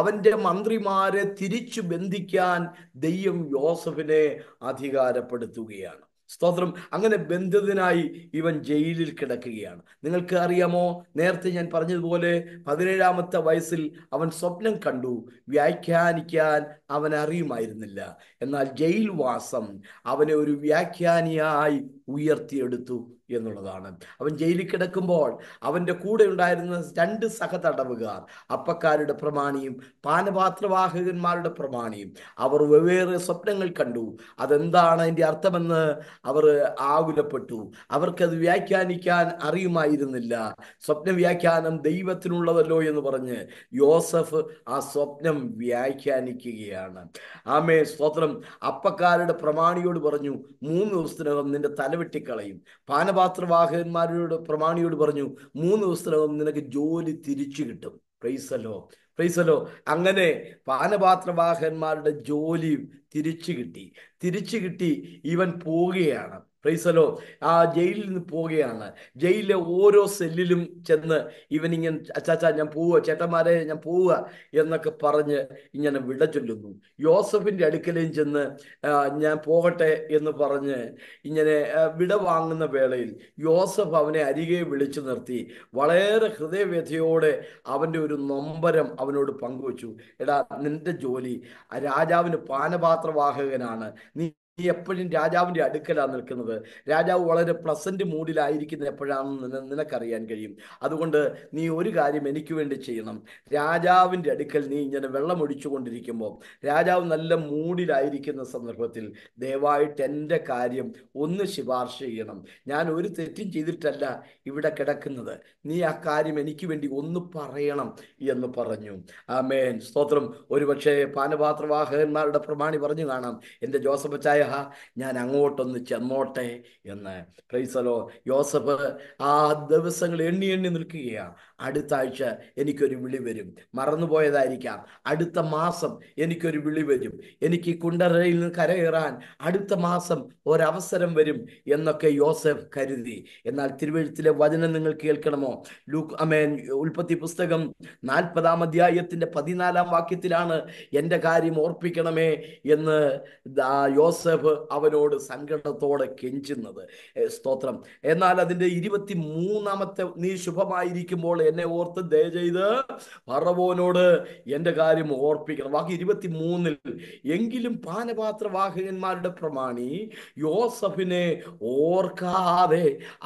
[SPEAKER 1] അവൻ്റെ മന്ത്രിമാരെ തിരിച്ചു ബന്ധിക്കാൻ ദൈവം യോസഫിനെ അധികാരപ്പെടുത്തുകയാണ് സ്തോത്രം അങ്ങനെ ബന്ധിതനായി ഇവൻ ജയിലിൽ കിടക്കുകയാണ് നിങ്ങൾക്ക് അറിയാമോ നേരത്തെ ഞാൻ പറഞ്ഞതുപോലെ പതിനേഴാമത്തെ വയസ്സിൽ അവൻ സ്വപ്നം കണ്ടു വ്യാഖ്യാനിക്കാൻ അവൻ അറിയുമായിരുന്നില്ല എന്നാൽ ജയിൽ വാസം അവനെ ഒരു വ്യാഖ്യാനിയായി ഉയർത്തിയെടുത്തു എന്നുള്ളതാണ് അവൻ ജയിലിൽ കിടക്കുമ്പോൾ അവൻ്റെ കൂടെ ഉണ്ടായിരുന്ന രണ്ട് സഹതടവുകാർ അപ്പക്കാരുടെ പ്രമാണിയും പാനപാത്രവാഹകന്മാരുടെ പ്രമാണിയും അവർ വെവ്വേറെ സ്വപ്നങ്ങൾ കണ്ടു അതെന്താണ് അതിൻ്റെ അർത്ഥമെന്ന് അവർ ആകുലപ്പെട്ടു അവർക്കത് വ്യാഖ്യാനിക്കാൻ അറിയുമായിരുന്നില്ല സ്വപ്ന വ്യാഖ്യാനം ദൈവത്തിനുള്ളതല്ലോ എന്ന് പറഞ്ഞ് യോസഫ് ആ സ്വപ്നം വ്യാഖ്യാനിക്കുകയാണ് ആമേ സ്തോത്രം അപ്പക്കാരുടെ പ്രമാണിയോട് പറഞ്ഞു മൂന്ന് ദിവസത്തിനകം നിന്റെ തലവെട്ടിക്കളയും പാനപാ കഥാപാത്രവാഹകന്മാരോട് പ്രമാണിയോട് പറഞ്ഞു മൂന്ന് ദിവസത്തിനകം നിനക്ക് ജോലി തിരിച്ചു കിട്ടും പ്രൈസലോ പ്രൈസലോ അങ്ങനെ പാനപാത്രവാഹകന്മാരുടെ ജോലി തിരിച്ചു കിട്ടി തിരിച്ചു കിട്ടി ഇവൻ പോവുകയാണ് പ്രൈസലോ ആ ജയിലിൽ നിന്ന് പോവുകയാണ് ജയിലിലെ ഓരോ സെല്ലിലും ചെന്ന് ഇവനിങ്ങനെ അച്ചാച്ച ഞാൻ പോവുക ചേട്ടന്മാരെ ഞാൻ പോവുക എന്നൊക്കെ പറഞ്ഞ് ഇങ്ങനെ വിട ചൊല്ലുന്നു യോസഫിൻ്റെ അടുക്കലേയും ചെന്ന് ഞാൻ പോകട്ടെ എന്ന് പറഞ്ഞ് ഇങ്ങനെ വിട വാങ്ങുന്ന വേളയിൽ യോസഫ് അവനെ അരികെ വിളിച്ചു നിർത്തി വളരെ ഹൃദയവ്യഥയോടെ അവൻ്റെ ഒരു നൊമ്പരം അവനോട് പങ്കുവച്ചു എടാ നിന്റെ ജോലി രാജാവിന് പാനപാത്രവാഹകനാണ് നീ നീ എപ്പോഴും രാജാവിൻ്റെ അടുക്കലാണ് നിൽക്കുന്നത് രാജാവ് വളരെ പ്ലസൻറ്റ് മൂഡിലായിരിക്കുന്ന എപ്പോഴാണെന്ന് നിനക്കറിയാൻ കഴിയും അതുകൊണ്ട് നീ ഒരു കാര്യം എനിക്ക് വേണ്ടി ചെയ്യണം രാജാവിൻ്റെ അടുക്കൽ നീ ഇങ്ങനെ വെള്ളം കൊണ്ടിരിക്കുമ്പോൾ രാജാവ് നല്ല മൂഡിലായിരിക്കുന്ന സന്ദർഭത്തിൽ ദയവായിട്ട് എൻ്റെ കാര്യം ഒന്ന് ശുപാർശ ചെയ്യണം ഞാൻ ഒരു തെറ്റും ചെയ്തിട്ടല്ല ഇവിടെ കിടക്കുന്നത് നീ ആ കാര്യം എനിക്ക് വേണ്ടി ഒന്ന് പറയണം എന്ന് പറഞ്ഞു ആമേൻ സ്തോത്രം ഒരുപക്ഷെ പാനപാത്രവാഹകന്മാരുടെ പ്രമാണി പറഞ്ഞു കാണാം എൻ്റെ ജോസഫ് ചായ ഞാൻ അങ്ങോട്ടൊന്ന് ചെന്നോട്ടെ എന്ന് ക്രൈസലോ യോസഫ് ആ ദിവസങ്ങൾ എണ്ണി എണ്ണി നിൽക്കുകയാണ് അടുത്ത ആഴ്ച എനിക്കൊരു വിളി വരും മറന്നുപോയതായിരിക്കാം അടുത്ത മാസം എനിക്കൊരു വിളി വരും എനിക്ക് കുണ്ടറയിൽ നിന്ന് കരകയറാൻ അടുത്ത മാസം ഒരവസരം വരും എന്നൊക്കെ യോസഫ് കരുതി എന്നാൽ തിരുവഴുത്തിലെ വചനം നിങ്ങൾ കേൾക്കണമോ ലൂക്ക് അമേൻ ഉൽപ്പത്തി പുസ്തകം നാൽപ്പതാം അധ്യായത്തിന്റെ പതിനാലാം വാക്യത്തിലാണ് എൻ്റെ കാര്യം ഓർപ്പിക്കണമേ എന്ന് യോസഫ് അവനോട് സങ്കടത്തോടെ കെഞ്ചുന്നത് സ്തോത്രം എന്നാൽ അതിൻ്റെ ഇരുപത്തി മൂന്നാമത്തെ നീ ശുഭമായിരിക്കുമ്പോൾ എന്നെ ഓർത്ത് ദയ ചെയ്ത് പറവോനോട് എൻ്റെ കാര്യം ഓർപ്പിക്കണം വാക്ക് ഇരുപത്തി മൂന്നിൽ എങ്കിലും പാനപാത്രവാഹകന്മാരുടെ പ്രമാണി യോസഫിനെ ഓർക്കാതെ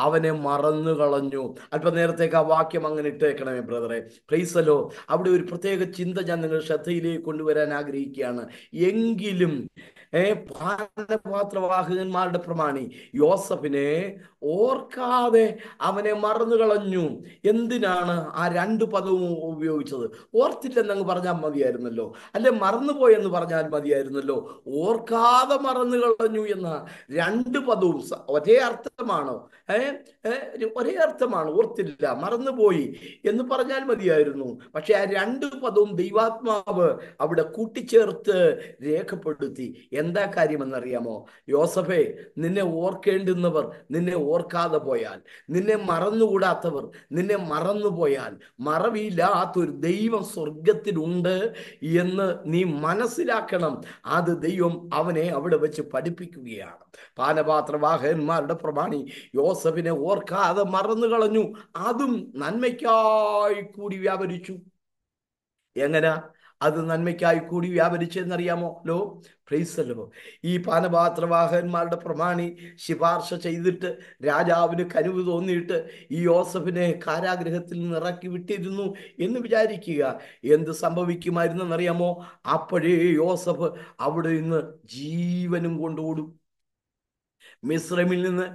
[SPEAKER 1] അവനെ മറന്നു കളഞ്ഞു അല്പനേരത്തേക്ക് ആ വാക്യം അങ്ങനെ ഇട്ടേക്കണമേ ബ്രദറെ പ്രൈസലോ അവിടെ ഒരു പ്രത്യേക ചിന്ത ഞാൻ നിങ്ങൾ ശ്രദ്ധയിലേക്ക് കൊണ്ടുവരാൻ ആഗ്രഹിക്കുകയാണ് എങ്കിലും പാനപാത്രവാഹകന്മാരുടെ പ്രമാണി യോസഫിനെ ഓർക്കാതെ അവനെ മറന്നു കളഞ്ഞു എന്തിനാണ് ആ രണ്ട് പദവും ഉപയോഗിച്ചത് ഓർത്തില്ലെന്നങ്ങ് പറഞ്ഞാൽ മതിയായിരുന്നല്ലോ അല്ലെ മറന്നുപോയെന്ന് പറഞ്ഞാൽ മതിയായിരുന്നല്ലോ ഓർക്കാതെ മറന്നു കളഞ്ഞു എന്ന രണ്ട് പദവും ഒരേ അർത്ഥമാണ് ഒരേ അർത്ഥമാണ് ഓർത്തില്ല മറന്നുപോയി എന്ന് പറഞ്ഞാൽ മതിയായിരുന്നു പക്ഷെ ആ രണ്ട് പദവും ദൈവാത്മാവ് അവിടെ കൂട്ടിച്ചേർത്ത് രേഖപ്പെടുത്തി എന്താ കാര്യമെന്നറിയാമോ യോസഫെ നിന്നെ ഓർക്കേണ്ടുന്നവർ നിന്നെ ഓർക്കാതെ പോയാൽ നിന്നെ മറന്നുകൂടാത്തവർ നിന്നെ മറന്നു മറന്നുപോയാൽ മറവിയില്ലാത്തൊരു ദൈവം സ്വർഗത്തിലുണ്ട് എന്ന് നീ മനസ്സിലാക്കണം അത് ദൈവം അവനെ അവിടെ വെച്ച് പഠിപ്പിക്കുകയാണ് പാനപാത്രവാഹകന്മാരുടെ പ്രമാണി യോസഫിനെ ഓർക്കാതെ മറന്നു കളഞ്ഞു അതും നന്മയ്ക്കായി കൂടി വ്യാപരിച്ചു എങ്ങനെ അത് നന്മയ്ക്കായി കൂടി വ്യാപരിച്ചെന്നറിയാമോ ലോ പ്രൈസല്ലോ ഈ പാനപാത്രവാഹകന്മാരുടെ പ്രമാണി ശിപാർശ ചെയ്തിട്ട് രാജാവിന് കരുവ് തോന്നിയിട്ട് ഈ യോസഫിനെ കാരാഗ്രഹത്തിൽ നിറക്കി വിട്ടിരുന്നു എന്ന് വിചാരിക്കുക എന്ത് സംഭവിക്കുമായിരുന്നെന്നറിയാമോ അപ്പോഴേ യോസഫ് അവിടെ നിന്ന് ജീവനും കൊണ്ടോടും മിശ്രമിൽ നിന്ന്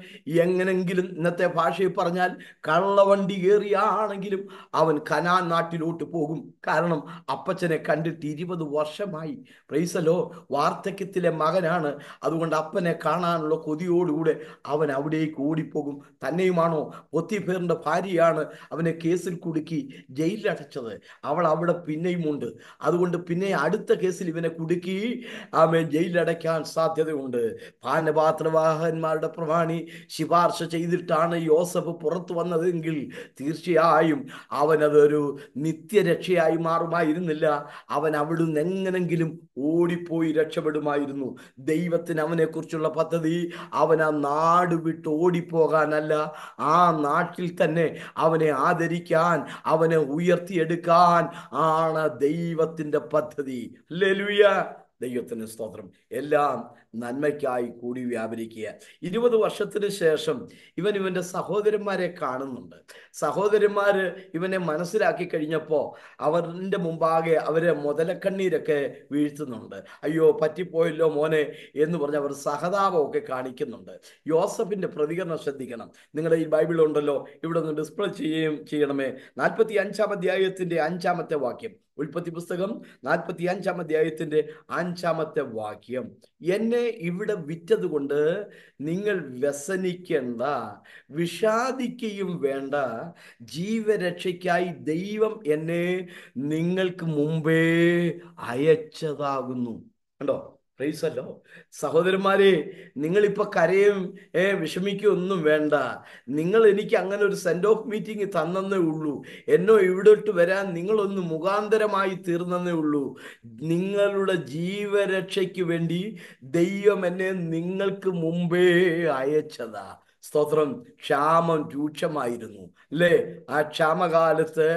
[SPEAKER 1] എങ്ങനെങ്കിലും ഇന്നത്തെ ഭാഷയിൽ പറഞ്ഞാൽ കള്ളവണ്ടി കയറിയാണെങ്കിലും അവൻ കനാൻ നാട്ടിലോട്ട് പോകും കാരണം അപ്പച്ചനെ കണ്ടിട്ട് ഇരുപത് വർഷമായി പ്രൈസലോ വാർദ്ധക്യത്തിലെ മകനാണ് അതുകൊണ്ട് അപ്പനെ കാണാനുള്ള കൊതിയോടുകൂടെ അവൻ അവിടേക്ക് ഓടിപ്പോകും തന്നെയുമാണോ ഒത്തിഫേറിൻ്റെ ഭാര്യയാണ് അവനെ കേസിൽ കുടുക്കി ജയിലിലടച്ചത് അവൾ അവിടെ പിന്നെയുമുണ്ട് അതുകൊണ്ട് പിന്നെ അടുത്ത കേസിൽ ഇവനെ കുടുക്കി അവൻ ജയിലിലടയ്ക്കാൻ സാധ്യതയുണ്ട് പാനപാത്രവാഹൻ പ്രവാചകന്മാരുടെ പ്രമാണി ശിപാർശ ചെയ്തിട്ടാണ് യോസഫ് പുറത്തു വന്നതെങ്കിൽ തീർച്ചയായും അവനതൊരു നിത്യരക്ഷയായി മാറുമായിരുന്നില്ല അവൻ അവിടുന്ന് എങ്ങനെങ്കിലും ഓടിപ്പോയി രക്ഷപ്പെടുമായിരുന്നു ദൈവത്തിന് അവനെക്കുറിച്ചുള്ള പദ്ധതി അവൻ ആ നാട് വിട്ട് ഓടിപ്പോകാനല്ല ആ നാട്ടിൽ തന്നെ അവനെ ആദരിക്കാൻ അവനെ ഉയർത്തിയെടുക്കാൻ ആണ് ദൈവത്തിൻ്റെ പദ്ധതി ലലുയ ദൈവത്തിന് സ്തോത്രം എല്ലാം നന്മയ്ക്കായി കൂടി വ്യാപരിക്കുക ഇരുപത് വർഷത്തിന് ശേഷം ഇവൻ ഇവൻ്റെ സഹോദരന്മാരെ കാണുന്നുണ്ട് സഹോദരന്മാർ ഇവനെ മനസ്സിലാക്കി കഴിഞ്ഞപ്പോൾ അവരുടെ മുമ്പാകെ അവരെ മുതലക്കണ്ണീരൊക്കെ വീഴ്ത്തുന്നുണ്ട് അയ്യോ പറ്റിപ്പോയല്ലോ മോനെ എന്ന് പറഞ്ഞ് അവർ സഹതാപമൊക്കെ കാണിക്കുന്നുണ്ട് യോസഫിൻ്റെ പ്രതികരണം ശ്രദ്ധിക്കണം നിങ്ങളുടെ ഈ ബൈബിൾ ഉണ്ടല്ലോ ഇവിടെ നിന്ന് ഡിസ്പ്ലേ ചെയ്യുകയും ചെയ്യണമേ നാൽപ്പത്തി അഞ്ചാം അധ്യായത്തിൻ്റെ അഞ്ചാമത്തെ വാക്യം ഉൽപ്പത്തി പുസ്തകം നാൽപ്പത്തി അഞ്ചാം അധ്യായത്തിന്റെ അഞ്ചാമത്തെ വാക്യം എന്നെ ഇവിടെ വിറ്റതുകൊണ്ട് നിങ്ങൾ വ്യസനിക്കേണ്ട വിഷാദിക്കുകയും വേണ്ട ജീവരക്ഷയ്ക്കായി ദൈവം എന്നെ നിങ്ങൾക്ക് മുമ്പേ അയച്ചതാകുന്നു കണ്ടോ പ്രൈസ് സഹോദരന്മാരെ സഹോദരന്മാരെ ഇപ്പൊ കരയും ഏ വിഷമിക്കുക ഒന്നും വേണ്ട നിങ്ങൾ എനിക്ക് അങ്ങനെ ഒരു സെൻഡ് ഓഫ് മീറ്റിംഗ് തന്നേ ഉള്ളൂ എന്നോ ഇവിടോട്ട് വരാൻ നിങ്ങളൊന്ന് മുഖാന്തരമായി തീർന്നേ ഉള്ളൂ നിങ്ങളുടെ ജീവരക്ഷയ്ക്ക് വേണ്ടി ദൈവം എന്നെ നിങ്ങൾക്ക് മുമ്പേ അയച്ചതാ സ്തോത്രം ക്ഷാമം രൂക്ഷമായിരുന്നു അല്ലേ ആ ക്ഷാമകാലത്ത്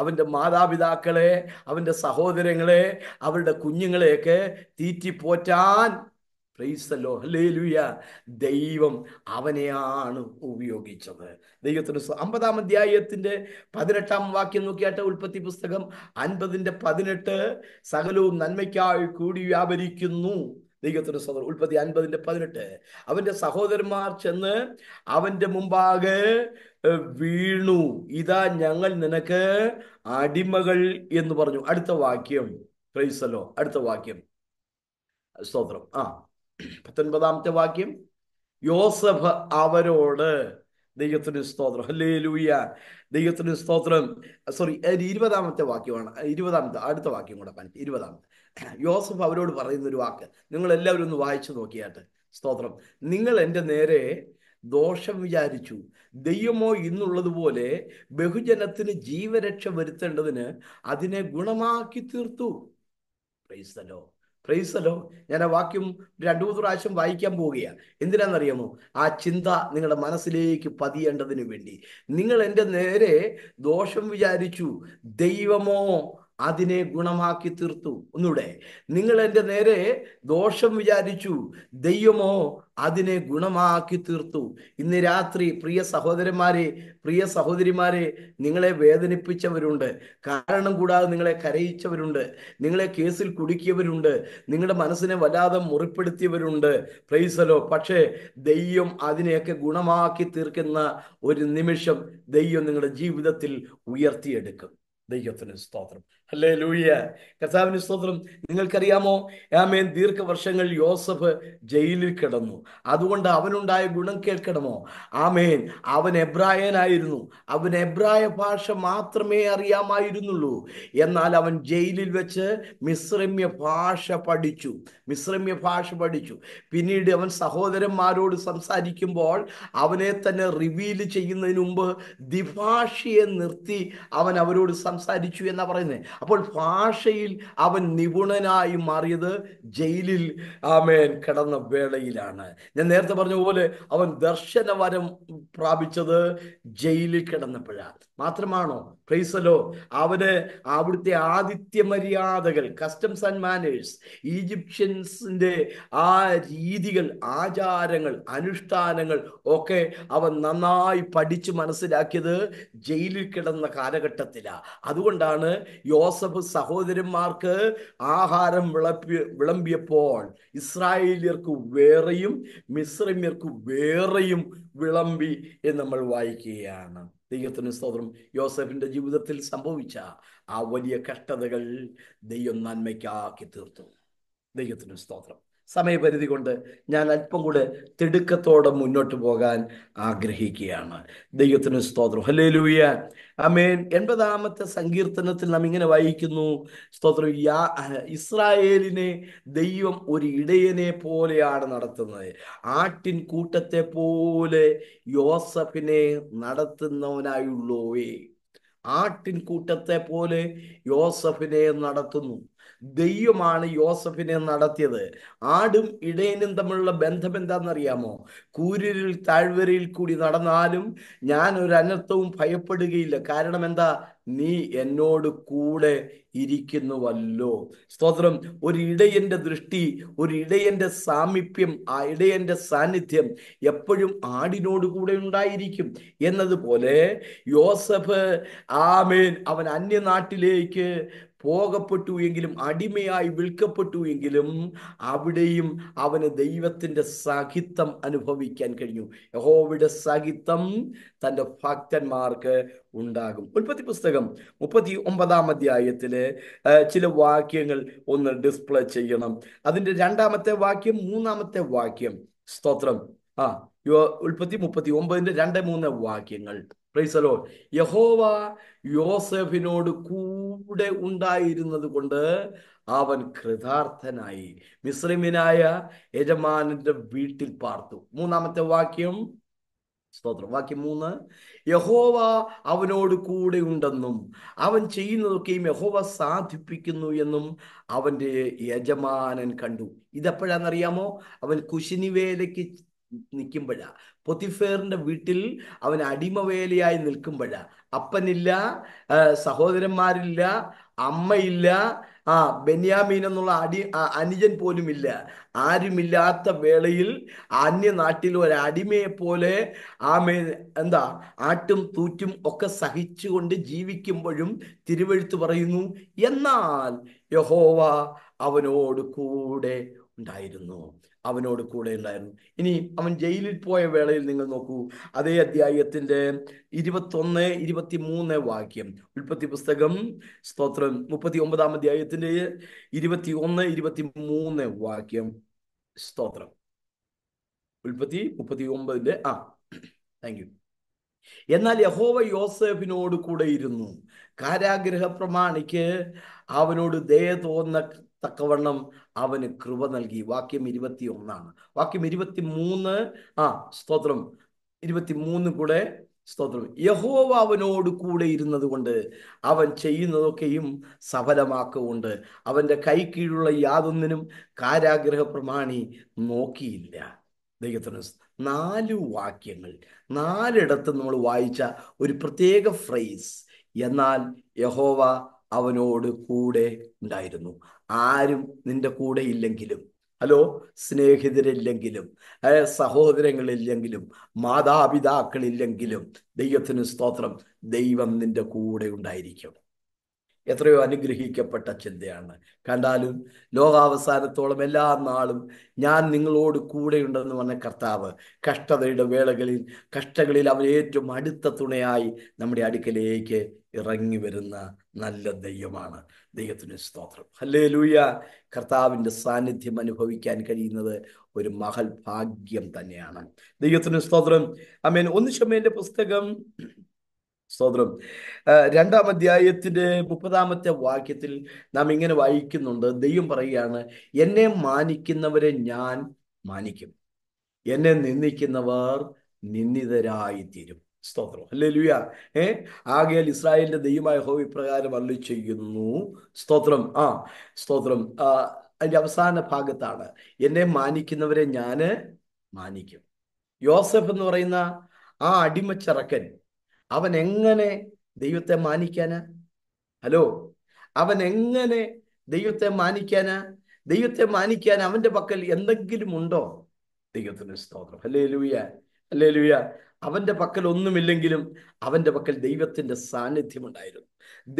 [SPEAKER 1] അവൻ്റെ മാതാപിതാക്കളെ അവൻ്റെ സഹോദരങ്ങളെ അവരുടെ കുഞ്ഞുങ്ങളെയൊക്കെ തീറ്റിപ്പോറ്റാൻ പ്രൈസല്ലോ ലുയ ദൈവം അവനെയാണ് ഉപയോഗിച്ചത് ദൈവത്തിന് അമ്പതാം അധ്യായത്തിൻ്റെ പതിനെട്ടാം വാക്യം നോക്കിയാട്ടെ ഉൽപ്പത്തി പുസ്തകം അൻപതിൻ്റെ പതിനെട്ട് സകലവും നന്മയ്ക്കായി കൂടി വ്യാപരിക്കുന്നു ദൈവത്തിന്റെ സ്വന്തം ഉൽപ്പത്തി അൻപതിന്റെ പതിനെട്ട് അവന്റെ സഹോദരന്മാർ ചെന്ന് അവന്റെ മുമ്പാകെ വീണു ഇതാ ഞങ്ങൾ നിനക്ക് അടിമകൾ എന്ന് പറഞ്ഞു അടുത്ത വാക്യം പ്രൈസലോ അടുത്ത വാക്യം സ്തോത്രം ആ പത്തൊൻപതാമത്തെ വാക്യം യോസഫ് അവരോട് ദൈവത്തിന് സ്തോത്രം ഹല്ലേ ലൂയ ദൈവത്തിന് സ്തോത്രം സോറി ഇരുപതാമത്തെ വാക്യമാണ് ഇരുപതാമത്തെ അടുത്ത വാക്യം കൂടെ പറഞ്ഞു ഇരുപതാമത്തെ യോസഫ് അവരോട് പറയുന്ന ഒരു വാക്ക് നിങ്ങൾ എല്ലാവരും ഒന്ന് വായിച്ചു നോക്കിയാട്ട് സ്തോത്രം നിങ്ങൾ എൻ്റെ നേരെ ദോഷം വിചാരിച്ചു ദൈവമോ ഇന്നുള്ളതുപോലെ ബഹുജനത്തിന് ജീവരക്ഷ വരുത്തേണ്ടതിന് അതിനെ ഗുണമാക്കി തീർത്തു പ്രൈസ്തലോ പ്രൈസലോ ഞാൻ ആ വാക്യം രണ്ടു മൂന്ന് പ്രാവശ്യം വായിക്കാൻ പോവുകയാണ് എന്തിനാണെന്നറിയാമോ ആ ചിന്ത നിങ്ങളുടെ മനസ്സിലേക്ക് പതിയേണ്ടതിന് വേണ്ടി നിങ്ങൾ എൻ്റെ നേരെ ദോഷം വിചാരിച്ചു ദൈവമോ അതിനെ ഗുണമാക്കി തീർത്തു ഒന്നുകൂടെ നിങ്ങൾ എൻ്റെ നേരെ ദോഷം വിചാരിച്ചു ദൈവമോ അതിനെ ഗുണമാക്കി തീർത്തു ഇന്ന് രാത്രി പ്രിയ സഹോദരന്മാരെ പ്രിയ സഹോദരിമാരെ നിങ്ങളെ വേദനിപ്പിച്ചവരുണ്ട് കാരണം കൂടാതെ നിങ്ങളെ കരയിച്ചവരുണ്ട് നിങ്ങളെ കേസിൽ കുടുക്കിയവരുണ്ട് നിങ്ങളുടെ മനസ്സിനെ വല്ലാതെ മുറിപ്പെടുത്തിയവരുണ്ട് പ്രൈസലോ പക്ഷേ ദൈവം അതിനെയൊക്കെ ഗുണമാക്കി തീർക്കുന്ന ഒരു നിമിഷം ദൈവം നിങ്ങളുടെ ജീവിതത്തിൽ ഉയർത്തിയെടുക്കും ദൈവത്തിന് സ്തോത്രം അല്ലേ ലൂയ കർത്താവിന് സ്തോത്രം നിങ്ങൾക്കറിയാമോ ആമേൻ ദീർഘവർഷങ്ങൾ യോസഫ് ജയിലിൽ കിടന്നു അതുകൊണ്ട് അവനുണ്ടായ ഗുണം കേൾക്കണമോ ആമേൻ അവൻ എബ്രായനായിരുന്നു അവൻ എബ്രായ ഭാഷ മാത്രമേ അറിയാമായിരുന്നുള്ളൂ എന്നാൽ അവൻ ജയിലിൽ വെച്ച് മിശ്രമ്യ ഭാഷ പഠിച്ചു മിശ്രമ്യ ഭാഷ പഠിച്ചു പിന്നീട് അവൻ സഹോദരന്മാരോട് സംസാരിക്കുമ്പോൾ അവനെ തന്നെ റിവീൽ ചെയ്യുന്നതിന് മുമ്പ് ദ്വിഭാഷയെ നിർത്തി അവൻ അവരോട് സംസാരിച്ചു എന്നാ പറയുന്നത് അപ്പോൾ ഭാഷയിൽ അവൻ നിപുണനായി മാറിയത് ജയിലിൽ ആമേൻ കിടന്ന വേളയിലാണ് ഞാൻ നേരത്തെ പറഞ്ഞ പോലെ അവൻ ദർശനവരം പ്രാപിച്ചത് ജയിലിൽ കിടന്നപ്പോഴാണ് മാത്രമാണോ പ്രൈസലോ അവന് അവിടുത്തെ ആദിത്യ മര്യാദകൾ കസ്റ്റംസ് ആൻഡ് മാനേഴ്സ് ഈജിപ്ഷ്യൻസിന്റെ ആ രീതികൾ ആചാരങ്ങൾ അനുഷ്ഠാനങ്ങൾ ഒക്കെ അവൻ നന്നായി പഠിച്ചു മനസ്സിലാക്കിയത് ജയിലിൽ കിടന്ന കാലഘട്ടത്തിലാണ് അതുകൊണ്ടാണ് യോസഫ് സഹോദരന്മാർക്ക് ആഹാരം വിളപ്പി വിളമ്പിയപ്പോൾ ഇസ്രായേലിയർക്ക് വേറെയും മിശ്രമ്യർക്ക് വേറെയും വിളമ്പി എന്ന് നമ്മൾ വായിക്കുകയാണ് ദൈവത്തിന് സ്തോത്രം യോസഫിന്റെ ജീവിതത്തിൽ സംഭവിച്ച ആ വലിയ കഷ്ടതകൾ ദൈവം നന്മയ്ക്കാക്കി തീർത്തു ദൈവത്തിന് സ്തോത്രം സമയപരിധി കൊണ്ട് ഞാൻ അല്പം കൂടെ തിടുക്കത്തോടെ മുന്നോട്ട് പോകാൻ ആഗ്രഹിക്കുകയാണ് ദൈവത്തിന് സ്തോത്രം ഹലേ ലൂയ അമേൻ എൺപതാമത്തെ സങ്കീർത്തനത്തിൽ നാം ഇങ്ങനെ വായിക്കുന്നു സ്തോത്രം യാ ഇസ്രായേലിനെ ദൈവം ഒരു ഇടയനെ പോലെയാണ് നടത്തുന്നത് ആട്ടിൻ കൂട്ടത്തെ പോലെ യോസഫിനെ നടത്തുന്നവനായുള്ളോവേ ആട്ടിൻ കൂട്ടത്തെ പോലെ യോസഫിനെ നടത്തുന്നു ദൈവമാണ് യോസഫിനെ നടത്തിയത് ആടും ഇടയനും തമ്മിലുള്ള ബന്ധം എന്താണെന്നറിയാമോ കൂരിരിൽ താഴ്വരയിൽ കൂടി നടന്നാലും ഞാൻ ഒരു അനർത്ഥവും ഭയപ്പെടുകയില്ല കാരണം എന്താ നീ എന്നോട് കൂടെ ഇരിക്കുന്നുവല്ലോ സ്തോത്രം ഒരു ഇടയന്റെ ദൃഷ്ടി ഒരു ഇടയന്റെ സാമീപ്യം ആ ഇടയന്റെ സാന്നിധ്യം എപ്പോഴും ആടിനോട് കൂടെ ഉണ്ടായിരിക്കും എന്നതുപോലെ യോസഫ് ആമേൻ അവൻ അന്യനാട്ടിലേക്ക് പോകപ്പെട്ടു എങ്കിലും അടിമയായി വിൽക്കപ്പെട്ടു എങ്കിലും അവിടെയും അവന് ദൈവത്തിൻ്റെ സഹിത്വം അനുഭവിക്കാൻ കഴിഞ്ഞു യഹോവയുടെ സഹിത്വം തൻ്റെ ഭക്തന്മാർക്ക് ഉണ്ടാകും ഉൽപ്പത്തി പുസ്തകം മുപ്പത്തി ഒമ്പതാം അധ്യായത്തിലെ ചില വാക്യങ്ങൾ ഒന്ന് ഡിസ്പ്ലേ ചെയ്യണം അതിൻ്റെ രണ്ടാമത്തെ വാക്യം മൂന്നാമത്തെ വാക്യം സ്തോത്രം ആ ഉൽപ്പത്തി മുപ്പത്തി ഒമ്പതിൻ്റെ രണ്ട് മൂന്ന് വാക്യങ്ങൾ പ്രൈസ് അലോ യഹോവ യോസഫിനോട് കൂടെ ഉണ്ടായിരുന്നത് കൊണ്ട് അവൻ കൃതാർത്ഥനായി മിസ്ലിമിനായ യജമാനന്റെ വീട്ടിൽ പാർത്തു മൂന്നാമത്തെ വാക്യം സ്തോത്രം വാക്യം മൂന്ന് യഹോവ അവനോട് കൂടെ ഉണ്ടെന്നും അവൻ ചെയ്യുന്നതൊക്കെയും യഹോവ സാധിപ്പിക്കുന്നു എന്നും അവൻ്റെ യജമാനൻ കണ്ടു ഇതെപ്പോഴാണെന്നറിയാമോ അവൻ കുശിനിവേലയ്ക്ക് നിൽക്കുമ്പോഴാണ് പൊത്തിഫേറിന്റെ വീട്ടിൽ അവൻ അടിമവേലയായി നിൽക്കുമ്പോഴാ അപ്പനില്ല സഹോദരന്മാരില്ല അമ്മയില്ല ആ ബെന്യാമീൻ എന്നുള്ള അടി അനുജൻ പോലും ഇല്ല ആരുമില്ലാത്ത വേളയിൽ അന്യനാട്ടിൽ ഒരു അടിമയെ പോലെ ആമേ എന്താ ആട്ടും തൂറ്റും ഒക്കെ സഹിച്ചുകൊണ്ട് ജീവിക്കുമ്പോഴും തിരുവഴുത്ത് പറയുന്നു എന്നാൽ യഹോവ അവനോട് കൂടെ ഉണ്ടായിരുന്നു അവനോട് കൂടെ ഉണ്ടായിരുന്നു ഇനി അവൻ ജയിലിൽ പോയ വേളയിൽ നിങ്ങൾ നോക്കൂ അതേ അധ്യായത്തിൻ്റെ ഇരുപത്തൊന്ന് ഇരുപത്തി മൂന്ന് വാക്യം ഉൽപ്പത്തി പുസ്തകം സ്തോത്രം മുപ്പത്തി ഒമ്പതാം അധ്യായത്തിന്റെ ഇരുപത്തി ഒന്ന് ഇരുപത്തി മൂന്ന് വാക്യം സ്തോത്രം ഉൽപ്പത്തി മുപ്പത്തി ഒമ്പതിന്റെ ആ താങ്ക് യു എന്നാൽ യഹോവ യോസേഫിനോട് കൂടെ ഇരുന്നു കാരാഗ്രഹ പ്രമാണിക്ക് അവനോട് ദയ തോന്ന തക്കവണ്ണം അവന് കൃപ നൽകി വാക്യം ഇരുപത്തി ഒന്നാണ് വാക്യം ഇരുപത്തി മൂന്ന് ആ സ്തോത്രം ഇരുപത്തി മൂന്ന് കൂടെ സ്തോത്രം യഹോവ അവനോട് കൂടെ ഇരുന്നത് കൊണ്ട് അവൻ ചെയ്യുന്നതൊക്കെയും സഫലമാക്കുകൊണ്ട് അവൻ്റെ കീഴുള്ള യാതൊന്നിനും കാരാഗ്രഹ പ്രമാണി നോക്കിയില്ല ദൈവത്തിന് നാല് വാക്യങ്ങൾ നാലിടത്ത് നമ്മൾ വായിച്ച ഒരു പ്രത്യേക ഫ്രേസ് എന്നാൽ യഹോവ അവനോട് കൂടെ ഉണ്ടായിരുന്നു ആരും നിന്റെ കൂടെ ഇല്ലെങ്കിലും ഹലോ സ്നേഹിതരില്ലെങ്കിലും സഹോദരങ്ങളില്ലെങ്കിലും മാതാപിതാക്കളില്ലെങ്കിലും ദൈവത്തിന് സ്തോത്രം ദൈവം നിന്റെ കൂടെ ഉണ്ടായിരിക്കും എത്രയോ അനുഗ്രഹിക്കപ്പെട്ട ചിന്തയാണ് കണ്ടാലും ലോകാവസാനത്തോളം എല്ലാ നാളും ഞാൻ നിങ്ങളോട് കൂടെയുണ്ടെന്ന് പറഞ്ഞ കർത്താവ് കഷ്ടതയുടെ വേളകളിൽ കഷ്ടകളിൽ അവൻ ഏറ്റവും അടുത്ത തുണയായി നമ്മുടെ അടുക്കലേക്ക് ഇറങ്ങി വരുന്ന നല്ല ദൈവമാണ് ദൈവത്തിൻ്റെ സ്തോത്രം ഹല്ലേ ലൂയ കർത്താവിൻ്റെ സാന്നിധ്യം അനുഭവിക്കാൻ കഴിയുന്നത് ഒരു മഹൽ ഭാഗ്യം തന്നെയാണ് ദൈവത്തിൻ്റെ സ്തോത്രം അമേൻ ഒന്ന് പുസ്തകം സ്തോത്രം രണ്ടാം അധ്യായത്തിൻ്റെ മുപ്പതാമത്തെ വാക്യത്തിൽ നാം ഇങ്ങനെ വായിക്കുന്നുണ്ട് ദൈവം പറയുകയാണ് എന്നെ മാനിക്കുന്നവരെ ഞാൻ മാനിക്കും എന്നെ നിന്ദിക്കുന്നവർ നിന്ദിതരായി തീരും സ്തോത്രം അല്ലേ ലുയ ഏ ആകയാൽ ഇസ്രായേലിന്റെ ദൈവമായ ഹോ ഇപ്രകാരം അള്ളി ചെയ്യുന്നു സ്തോത്രം ആ സ്തോത്രം അതിന്റെ അവസാന ഭാഗത്താണ് എന്നെ മാനിക്കുന്നവരെ ഞാൻ മാനിക്കും യോസഫ് എന്ന് പറയുന്ന ആ അടിമച്ചറക്കൻ അവൻ എങ്ങനെ ദൈവത്തെ മാനിക്കാന് ഹലോ അവൻ എങ്ങനെ ദൈവത്തെ മാനിക്കാന് ദൈവത്തെ മാനിക്കാൻ അവന്റെ പക്കൽ എന്തെങ്കിലും ഉണ്ടോ ദൈവത്തിന് സ്തോത്രം അല്ലേ ലൂയ അല്ലേ ലൂയ അവന്റെ പക്കൽ ഒന്നുമില്ലെങ്കിലും അവന്റെ പക്കൽ ദൈവത്തിന്റെ സാന്നിധ്യമുണ്ടായിരുന്നു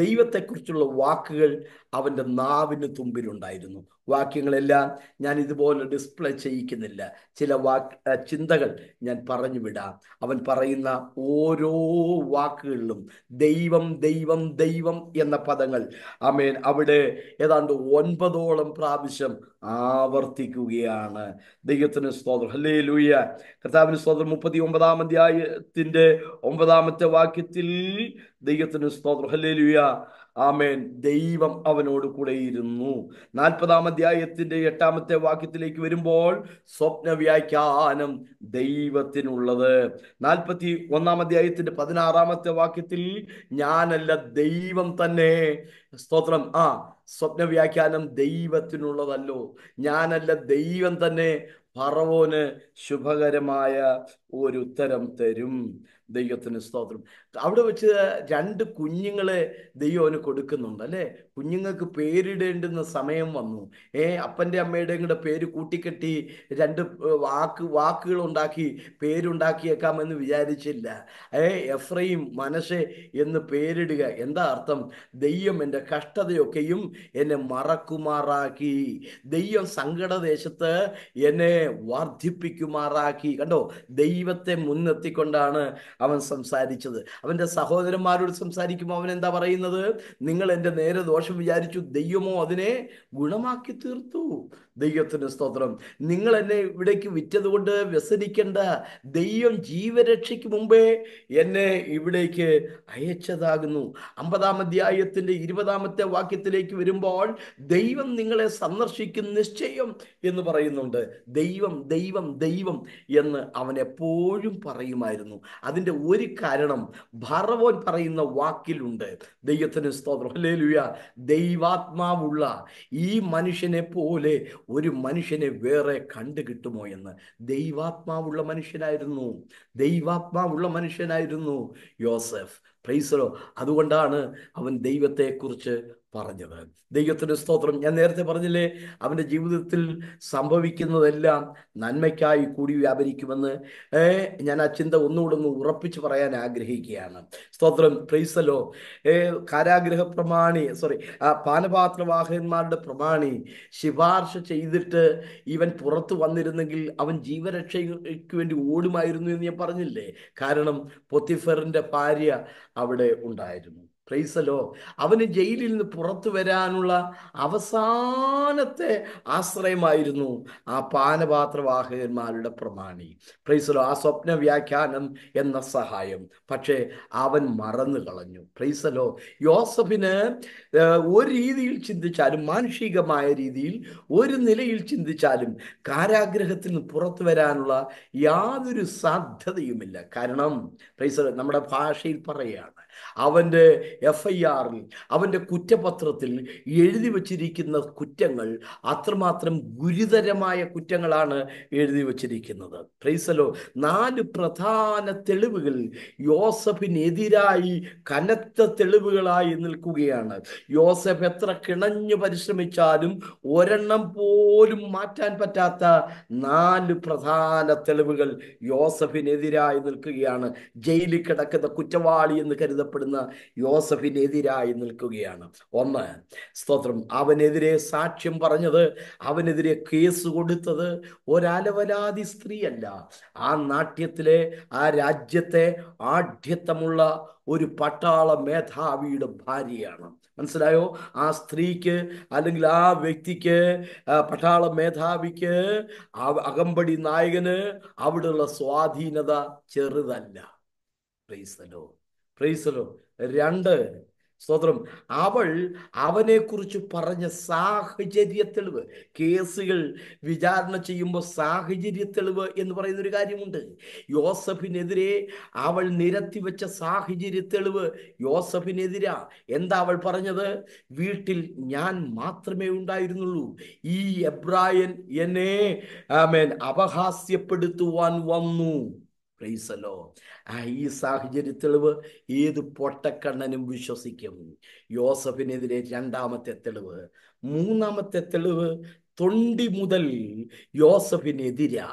[SPEAKER 1] ദൈവത്തെക്കുറിച്ചുള്ള വാക്കുകൾ അവന്റെ നാവിന് തുമ്പിലുണ്ടായിരുന്നു വാക്യങ്ങളെല്ലാം ഞാൻ ഇതുപോലെ ഡിസ്പ്ലേ ചെയ്യിക്കുന്നില്ല ചില വാക് ചിന്തകൾ ഞാൻ പറഞ്ഞു വിടാം അവൻ പറയുന്ന ഓരോ വാക്കുകളിലും ദൈവം ദൈവം ദൈവം എന്ന പദങ്ങൾ അമേൻ അവിടെ ഏതാണ്ട് ഒൻപതോളം പ്രാവശ്യം ആവർത്തിക്കുകയാണ് ദൈവത്തിന് സ്തോത്രം അല്ലേ ലൂയ കർത്താവിന് സ്തോത്രം മുപ്പത്തി ഒമ്പതാം അധ്യായത്തിന്റെ ഒമ്പതാമത്തെ വാക്യത്തിൽ ദൈവത്തിന് സ്തോത്രം അല്ലേ ലൂയ ആമേൻ ദൈവം അവനോട് കൂടെയിരുന്നു നാൽപ്പതാം അധ്യായത്തിന്റെ എട്ടാമത്തെ വാക്യത്തിലേക്ക് വരുമ്പോൾ സ്വപ്ന വ്യാഖ്യാനം ദൈവത്തിനുള്ളത് നാൽപ്പത്തി ഒന്നാം അധ്യായത്തിന്റെ പതിനാറാമത്തെ വാക്യത്തിൽ ഞാനല്ല ദൈവം തന്നെ സ്തോത്രം ആ സ്വപ്ന വ്യാഖ്യാനം ദൈവത്തിനുള്ളതല്ലോ ഞാനല്ല ദൈവം തന്നെ പറവോന് ശുഭകരമായ ഒരു ഉത്തരം തരും ദൈവത്തിന് സ്തോത്രം അവിടെ വെച്ച് രണ്ട് കുഞ്ഞുങ്ങളെ ദൈവം അവന് കൊടുക്കുന്നുണ്ട് അല്ലെ കുഞ്ഞുങ്ങൾക്ക് പേരിടേണ്ടുന്ന സമയം വന്നു ഏ അപ്പൻ്റെ അമ്മയുടെയും കൂടെ പേര് കൂട്ടിക്കെട്ടി രണ്ട് വാക്ക് വാക്കുകൾ ഉണ്ടാക്കി പേരുണ്ടാക്കിയേക്കാമെന്ന് വിചാരിച്ചില്ല ഏ എഫ്രയും മനസ്സെ എന്ന് പേരിടുക എന്താ അർത്ഥം ദൈവം എൻ്റെ കഷ്ടതയൊക്കെയും എന്നെ മറക്കുമാറാക്കി ദൈവം സങ്കടദേശത്ത് എന്നെ വർദ്ധിപ്പിക്കുമാറാക്കി കണ്ടോ ദൈവത്തെ മുൻനിർത്തിക്കൊണ്ടാണ് അവൻ സംസാരിച്ചത് അവൻ്റെ സഹോദരന്മാരോട് സംസാരിക്കുമ്പോൾ അവൻ എന്താ പറയുന്നത് നിങ്ങൾ എൻ്റെ നേരെ ദോഷം വിചാരിച്ചു ദൈവമോ അതിനെ ഗുണമാക്കി തീർത്തു ദൈവത്തിന് സ്തോത്രം നിങ്ങൾ എന്നെ ഇവിടേക്ക് വിറ്റതുകൊണ്ട് വ്യസനിക്കേണ്ട ദൈവം ജീവരക്ഷയ്ക്ക് മുമ്പേ എന്നെ ഇവിടേക്ക് അയച്ചതാകുന്നു അമ്പതാം അധ്യായത്തിൻ്റെ ഇരുപതാമത്തെ വാക്യത്തിലേക്ക് വരുമ്പോൾ ദൈവം നിങ്ങളെ സന്ദർശിക്കും നിശ്ചയം എന്ന് പറയുന്നുണ്ട് ദൈവം ദൈവം ദൈവം എന്ന് അവൻ എപ്പോഴും പറയുമായിരുന്നു അതിൻ്റെ അതിന്റെ ഒരു കാരണം ഭർവോൻ പറയുന്ന വാക്കിലുണ്ട് ദൈവത്തിന് സ്തോത്രം അല്ലേ ലുയ ദൈവാത്മാവുള്ള ഈ മനുഷ്യനെ പോലെ ഒരു മനുഷ്യനെ വേറെ കണ്ടു കിട്ടുമോ എന്ന് ദൈവാത്മാവുള്ള മനുഷ്യനായിരുന്നു ദൈവാത്മാവുള്ള മനുഷ്യനായിരുന്നു യോസഫ് പ്രൈസറോ അതുകൊണ്ടാണ് അവൻ ദൈവത്തെക്കുറിച്ച് പറഞ്ഞത് ദൈവത്തിന്റെ സ്തോത്രം ഞാൻ നേരത്തെ പറഞ്ഞില്ലേ അവന്റെ ജീവിതത്തിൽ സംഭവിക്കുന്നതെല്ലാം നന്മയ്ക്കായി കൂടി വ്യാപരിക്കുമെന്ന് ഞാൻ ആ ചിന്ത ഒന്നുകൂടെ ഒന്ന് ഉറപ്പിച്ച് പറയാൻ ആഗ്രഹിക്കുകയാണ് സ്തോത്രം പ്രൈസലോ കാരാഗ്രഹ പ്രമാണി സോറി ആ പാനപാത്രവാഹകന്മാരുടെ പ്രമാണി ശിപാർശ ചെയ്തിട്ട് ഇവൻ പുറത്തു വന്നിരുന്നെങ്കിൽ അവൻ ജീവരക്ഷയ്ക്ക് വേണ്ടി ഓടുമായിരുന്നു എന്ന് ഞാൻ പറഞ്ഞില്ലേ കാരണം പൊത്തിഫറിന്റെ ഭാര്യ അവിടെ ഉണ്ടായിരുന്നു പ്രൈസലോ അവന് ജയിലിൽ നിന്ന് പുറത്തു വരാനുള്ള അവസാനത്തെ ആശ്രയമായിരുന്നു ആ പാനപാത്രവാഹകന്മാരുടെ പ്രമാണി പ്രൈസലോ ആ സ്വപ്ന വ്യാഖ്യാനം എന്ന സഹായം പക്ഷേ അവൻ മറന്നു കളഞ്ഞു പ്രൈസലോ യോസഫിന് ഒരു രീതിയിൽ ചിന്തിച്ചാലും മാനുഷികമായ രീതിയിൽ ഒരു നിലയിൽ ചിന്തിച്ചാലും കാരാഗ്രഹത്തിൽ നിന്ന് പുറത്തു വരാനുള്ള യാതൊരു സാധ്യതയുമില്ല കാരണം പ്രൈസലോ നമ്മുടെ ഭാഷയിൽ പറയുകയാണ് അവൻ്റെ എഫ് ഐ ആറിൽ അവൻ്റെ കുറ്റപത്രത്തിൽ എഴുതി വച്ചിരിക്കുന്ന കുറ്റങ്ങൾ അത്രമാത്രം ഗുരുതരമായ കുറ്റങ്ങളാണ് എഴുതി വച്ചിരിക്കുന്നത് പ്രൈസലോ നാല് പ്രധാന തെളിവുകൾ യോസഫിനെതിരായി കനത്ത തെളിവുകളായി നിൽക്കുകയാണ് യോസഫ് എത്ര കിണഞ്ഞു പരിശ്രമിച്ചാലും ഒരെണ്ണം പോലും മാറ്റാൻ പറ്റാത്ത നാല് പ്രധാന തെളിവുകൾ യോസഫിനെതിരായി നിൽക്കുകയാണ് ജയിലിൽ കിടക്കുന്ന കുറ്റവാളി എന്ന് കരുത കരുതപ്പെടുന്ന യോസഫിനെതിരായി നിൽക്കുകയാണ് ഒന്ന് സ്തോത്രം അവനെതിരെ സാക്ഷ്യം പറഞ്ഞത് അവനെതിരെ കേസ് കൊടുത്തത് ഒരലവലാതി സ്ത്രീയല്ല ആ നാട്യത്തിലെ ആ രാജ്യത്തെ ആഢ്യത്വമുള്ള ഒരു പട്ടാള മേധാവിയുടെ ഭാര്യയാണ് മനസ്സിലായോ ആ സ്ത്രീക്ക് അല്ലെങ്കിൽ ആ വ്യക്തിക്ക് പട്ടാള മേധാവിക്ക് അകമ്പടി നായകന് അവിടെയുള്ള സ്വാധീനത ചെറുതല്ല പ്രൈസലോ പ്രൈസലോ രണ്ട് സ്തോത്രം അവൾ അവനെക്കുറിച്ച് പറഞ്ഞ സാഹചര്യ തെളിവ് കേസുകൾ വിചാരണ ചെയ്യുമ്പോൾ സാഹചര്യ തെളിവ് എന്ന് പറയുന്ന ഒരു കാര്യമുണ്ട് യോസഫിനെതിരെ അവൾ നിരത്തി വെച്ച സാഹചര്യ തെളിവ് യോസഫിനെതിരാ എന്താ അവൾ പറഞ്ഞത് വീട്ടിൽ ഞാൻ മാത്രമേ ഉണ്ടായിരുന്നുള്ളൂ ഈ എബ്രായൻ എന്നെ ആമേൻ അപഹാസ്യപ്പെടുത്തുവാൻ വന്നു പ്രൈസലോ ആ ഈ സാഹചര്യ തെളിവ് ഏത് പൊട്ടക്കണ്ണനും വിശ്വസിക്കും യോസഫിനെതിരെ രണ്ടാമത്തെ തെളിവ് മൂന്നാമത്തെ തെളിവ് തൊണ്ടി മുതൽ യോസഫിനെതിരാ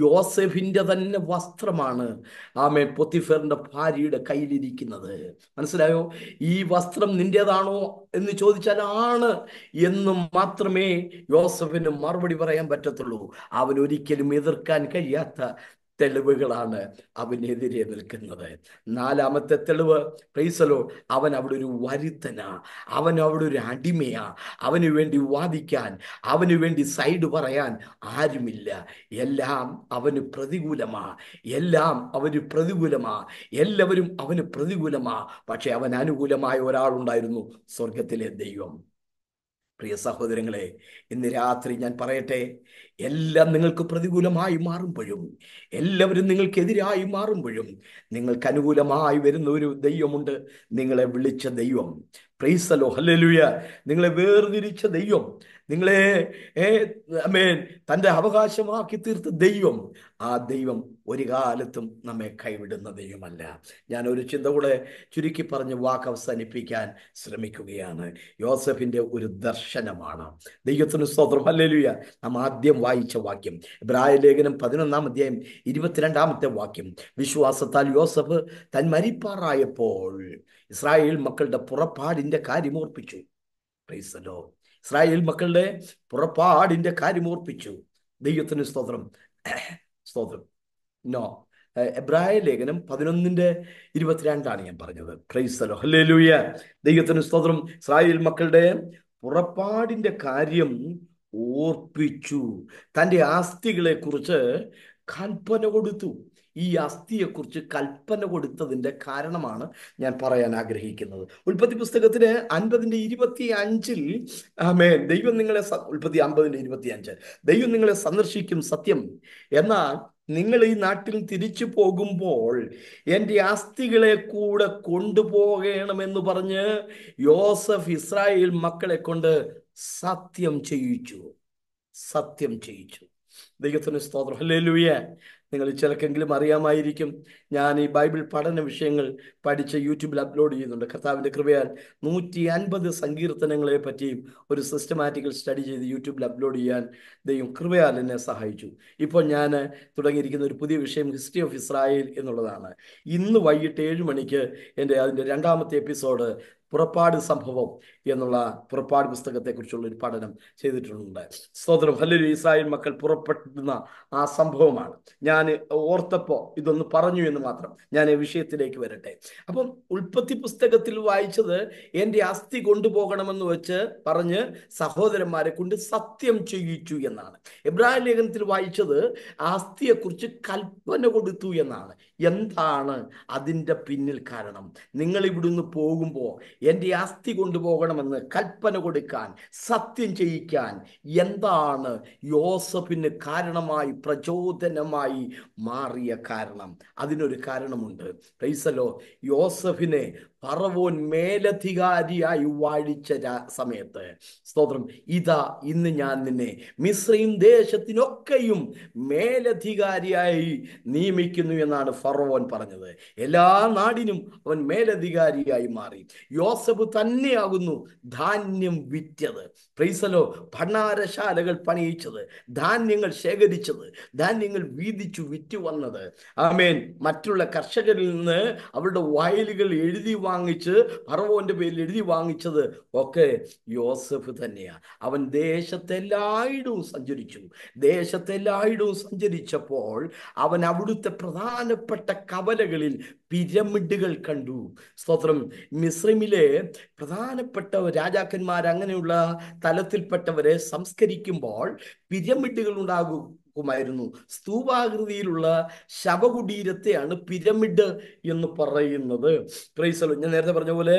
[SPEAKER 1] യോസഫിൻ്റെ തന്നെ വസ്ത്രമാണ് ആമേ പൊത്തിഫറിൻ്റെ ഭാര്യയുടെ കയ്യിലിരിക്കുന്നത് മനസ്സിലായോ ഈ വസ്ത്രം നിൻ്റേതാണോ എന്ന് ചോദിച്ചാൽ ആണ് എന്ന് മാത്രമേ യോസഫിന് മറുപടി പറയാൻ പറ്റത്തുള്ളൂ അവൻ ഒരിക്കലും എതിർക്കാൻ കഴിയാത്ത തെളിവുകളാണ് അവനെതിരെ നിൽക്കുന്നത് നാലാമത്തെ തെളിവ് പ്രൈസലോ അവൻ അവിടെ ഒരു വരുത്തനാ അവൻ അവിടെ ഒരു അടിമയാ അവന് വേണ്ടി വാദിക്കാൻ അവന് വേണ്ടി സൈഡ് പറയാൻ ആരുമില്ല എല്ലാം അവന് പ്രതികൂലമാ എല്ലാം അവന് പ്രതികൂലമാ എല്ലാവരും അവന് പ്രതികൂലമാ പക്ഷെ അവൻ അനുകൂലമായ ഒരാളുണ്ടായിരുന്നു സ്വർഗത്തിലെ ദൈവം പ്രിയ സഹോദരങ്ങളെ ഇന്ന് രാത്രി ഞാൻ പറയട്ടെ എല്ലാം നിങ്ങൾക്ക് പ്രതികൂലമായി മാറുമ്പോഴും എല്ലാവരും നിങ്ങൾക്കെതിരായി മാറുമ്പോഴും നിങ്ങൾക്ക് അനുകൂലമായി വരുന്ന ഒരു ദൈവമുണ്ട് നിങ്ങളെ വിളിച്ച ദൈവം പ്രീസലോ ഹല്ലേലൂയ നിങ്ങളെ വേർതിരിച്ച ദൈവം നിങ്ങളെ അമേൻ തൻ്റെ അവകാശമാക്കി തീർത്ത ദൈവം ആ ദൈവം ഒരു കാലത്തും നമ്മെ കൈവിടുന്ന ദൈവമല്ല ഞാൻ ഒരു ചിന്ത കൂടെ ചുരുക്കി പറഞ്ഞ് വാക്ക് അവസാനിപ്പിക്കാൻ ശ്രമിക്കുകയാണ് യോസഫിന്റെ ഒരു ദർശനമാണ് ദൈവത്തിന് സ്തോത്രം അല്ലെലുയ നാം ആദ്യം വായിച്ച വാക്യം ഇബ്രായ ലേഖനം പതിനൊന്നാം അധ്യായം ഇരുപത്തിരണ്ടാമത്തെ വാക്യം വിശ്വാസത്താൽ യോസഫ് തൻ മരിപ്പാറായപ്പോൾ ഇസ്രായേൽ മക്കളുടെ പുറപ്പാടിന്റെ കാര്യമോർപ്പിച്ചു പ്രൈസലോ ഇസ്രായേൽ മക്കളുടെ പുറപ്പാടിന്റെ കാര്യം ഓർപ്പിച്ചു ദൈവത്തിന് സ്തോത്രം സ്തോത്രം നോ എബ്രായ ലേഖനം പതിനൊന്നിന്റെ ഇരുപത്തിരണ്ടാണ് ഞാൻ പറഞ്ഞത് ക്രൈസ്തലോ ഹലേ ലൂയ ദൈവത്തിന് സ്തോത്രം ഇസ്രായേൽ മക്കളുടെ പുറപ്പാടിന്റെ കാര്യം ഓർപ്പിച്ചു തന്റെ ആസ്തികളെ കുറിച്ച് കൽപ്പന കൊടുത്തു ഈ അസ്ഥിയെക്കുറിച്ച് കൽപ്പന കൊടുത്തതിൻ്റെ കാരണമാണ് ഞാൻ പറയാൻ ആഗ്രഹിക്കുന്നത് ഉൽപ്പത്തി പുസ്തകത്തിന് അൻപതിൻ്റെ ഇരുപത്തി അഞ്ചിൽ ആമേ ദൈവം നിങ്ങളെ ഉൽപ്പത്തി അമ്പതിൻ്റെ ഇരുപത്തി അഞ്ച് ദൈവം നിങ്ങളെ സന്ദർശിക്കും സത്യം എന്നാൽ നിങ്ങൾ ഈ നാട്ടിൽ തിരിച്ചു പോകുമ്പോൾ എൻ്റെ അസ്ഥികളെ കൂടെ കൊണ്ടുപോകണമെന്ന് പറഞ്ഞ് യോസഫ് ഇസ്രായേൽ മക്കളെ കൊണ്ട് സത്യം ചെയ്യിച്ചു സത്യം ചെയ്യിച്ചു ദൈവത്തിന് സ്തോത്രം അല്ലേ ലൂയ നിങ്ങൾ ചിലക്കെങ്കിലും അറിയാമായിരിക്കും ഞാൻ ഈ ബൈബിൾ പഠന വിഷയങ്ങൾ പഠിച്ച് യൂട്യൂബിൽ അപ്ലോഡ് ചെയ്യുന്നുണ്ട് കർത്താവിൻ്റെ കൃപയാൽ നൂറ്റി അൻപത് സങ്കീർത്തനങ്ങളെ പറ്റിയും ഒരു സിസ്റ്റമാറ്റിക്കൽ സ്റ്റഡി ചെയ്ത് യൂട്യൂബിൽ അപ്ലോഡ് ചെയ്യാൻ ദൈവം കൃപയാൽ എന്നെ സഹായിച്ചു ഇപ്പോൾ ഞാൻ തുടങ്ങിയിരിക്കുന്ന ഒരു പുതിയ വിഷയം ഹിസ്റ്ററി ഓഫ് ഇസ്രായേൽ എന്നുള്ളതാണ് ഇന്ന് വൈകിട്ട് ഏഴ് മണിക്ക് എൻ്റെ അതിൻ്റെ രണ്ടാമത്തെ എപ്പിസോഡ് പുറപ്പാട് സംഭവം എന്നുള്ള പുറപ്പാട് പുസ്തകത്തെക്കുറിച്ചുള്ള ഒരു പഠനം ചെയ്തിട്ടുണ്ട് സ്തോത്രം ഹല്ലു ഇസ്രായേൽ മക്കൾ പുറപ്പെടുന്ന ആ സംഭവമാണ് ഞാൻ ഓർത്തപ്പോൾ ഇതൊന്ന് പറഞ്ഞു എന്ന് മാത്രം ഞാൻ ഈ വിഷയത്തിലേക്ക് വരട്ടെ അപ്പം ഉൽപ്പത്തി പുസ്തകത്തിൽ വായിച്ചത് എന്റെ അസ്ഥി കൊണ്ടുപോകണമെന്ന് വെച്ച് പറഞ്ഞ് സഹോദരന്മാരെ കൊണ്ട് സത്യം ചെയ്യിച്ചു എന്നാണ് എബ്രാഹിം ലേഖനത്തിൽ വായിച്ചത് അസ്ഥിയെ കുറിച്ച് കൽപ്പന കൊടുത്തു എന്നാണ് എന്താണ് അതിൻ്റെ പിന്നിൽ കാരണം നിങ്ങൾ ഇവിടുന്ന് പോകുമ്പോൾ എൻ്റെ അസ്ഥി കൊണ്ടുപോകണമെന്ന് കൽപ്പന കൊടുക്കാൻ സത്യം ചെയ്യിക്കാൻ എന്താണ് യോസഫിന് കാരണമായി പ്രചോദനമായി മാറിയ കാരണം അതിനൊരു കാരണമുണ്ട് റൈസലോ യോസഫിനെ ഫറവോൻ മേലധികാരിയായി വാഴിച്ച സമയത്ത് സ്തോത്രം ഇതാ ഇന്ന് ഞാൻ നിന്നെ മിശ്രയും ദേശത്തിനൊക്കെയും മേലധികാരിയായി നിയമിക്കുന്നു എന്നാണ് ഫറവോൻ പറഞ്ഞത് എല്ലാ നാടിനും അവൻ മേലധികാരിയായി മാറി യോസഫ് തന്നെയാകുന്നു ധാന്യം വിറ്റത് പ്രൈസലോ ഭണ്ണാരശാലകൾ പണിയിച്ചത് ധാന്യങ്ങൾ ശേഖരിച്ചത് ധാന്യങ്ങൾ വീതിച്ചു വിറ്റു വന്നത് ആമേൻ മറ്റുള്ള കർഷകരിൽ നിന്ന് അവരുടെ വയലുകൾ എഴുതി വാങ്ങിച്ച് പറവോന്റെ പേരിൽ എഴുതി വാങ്ങിച്ചത് ഒക്കെ യോസഫ് തന്നെയാണ് അവൻ ദേശത്തെല്ലായിടവും സഞ്ചരിച്ചു ദേശത്തെല്ലായിടവും സഞ്ചരിച്ചപ്പോൾ അവൻ അവിടുത്തെ പ്രധാനപ്പെട്ട കവലകളിൽ പിരമിഡുകൾ കണ്ടു സ്തോത്രം മിസ്രിമിലെ പ്രധാനപ്പെട്ട രാജാക്കന്മാർ അങ്ങനെയുള്ള തലത്തിൽപ്പെട്ടവരെ സംസ്കരിക്കുമ്പോൾ പിരമിഡുകൾ ഉണ്ടാകും കുമായിരുന്നു സ്തൂപാകൃതിയിലുള്ള ശവകുടീരത്തെയാണ് പിരമിഡ് എന്ന് പറയുന്നത് ക്രൈസലോ ഞാൻ നേരത്തെ പറഞ്ഞ പോലെ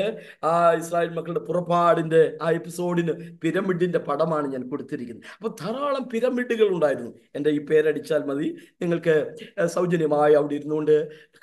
[SPEAKER 1] ആ ഇസ്രായേൽ മക്കളുടെ പുറപ്പാടിന്റെ ആ എപ്പിസോഡിന് പിരമിഡിന്റെ പടമാണ് ഞാൻ കൊടുത്തിരിക്കുന്നത് അപ്പൊ ധാരാളം പിരമിഡുകൾ ഉണ്ടായിരുന്നു എൻ്റെ ഈ പേരടിച്ചാൽ മതി നിങ്ങൾക്ക് സൗജന്യമായി അവിടെ ഇരുന്നുകൊണ്ട്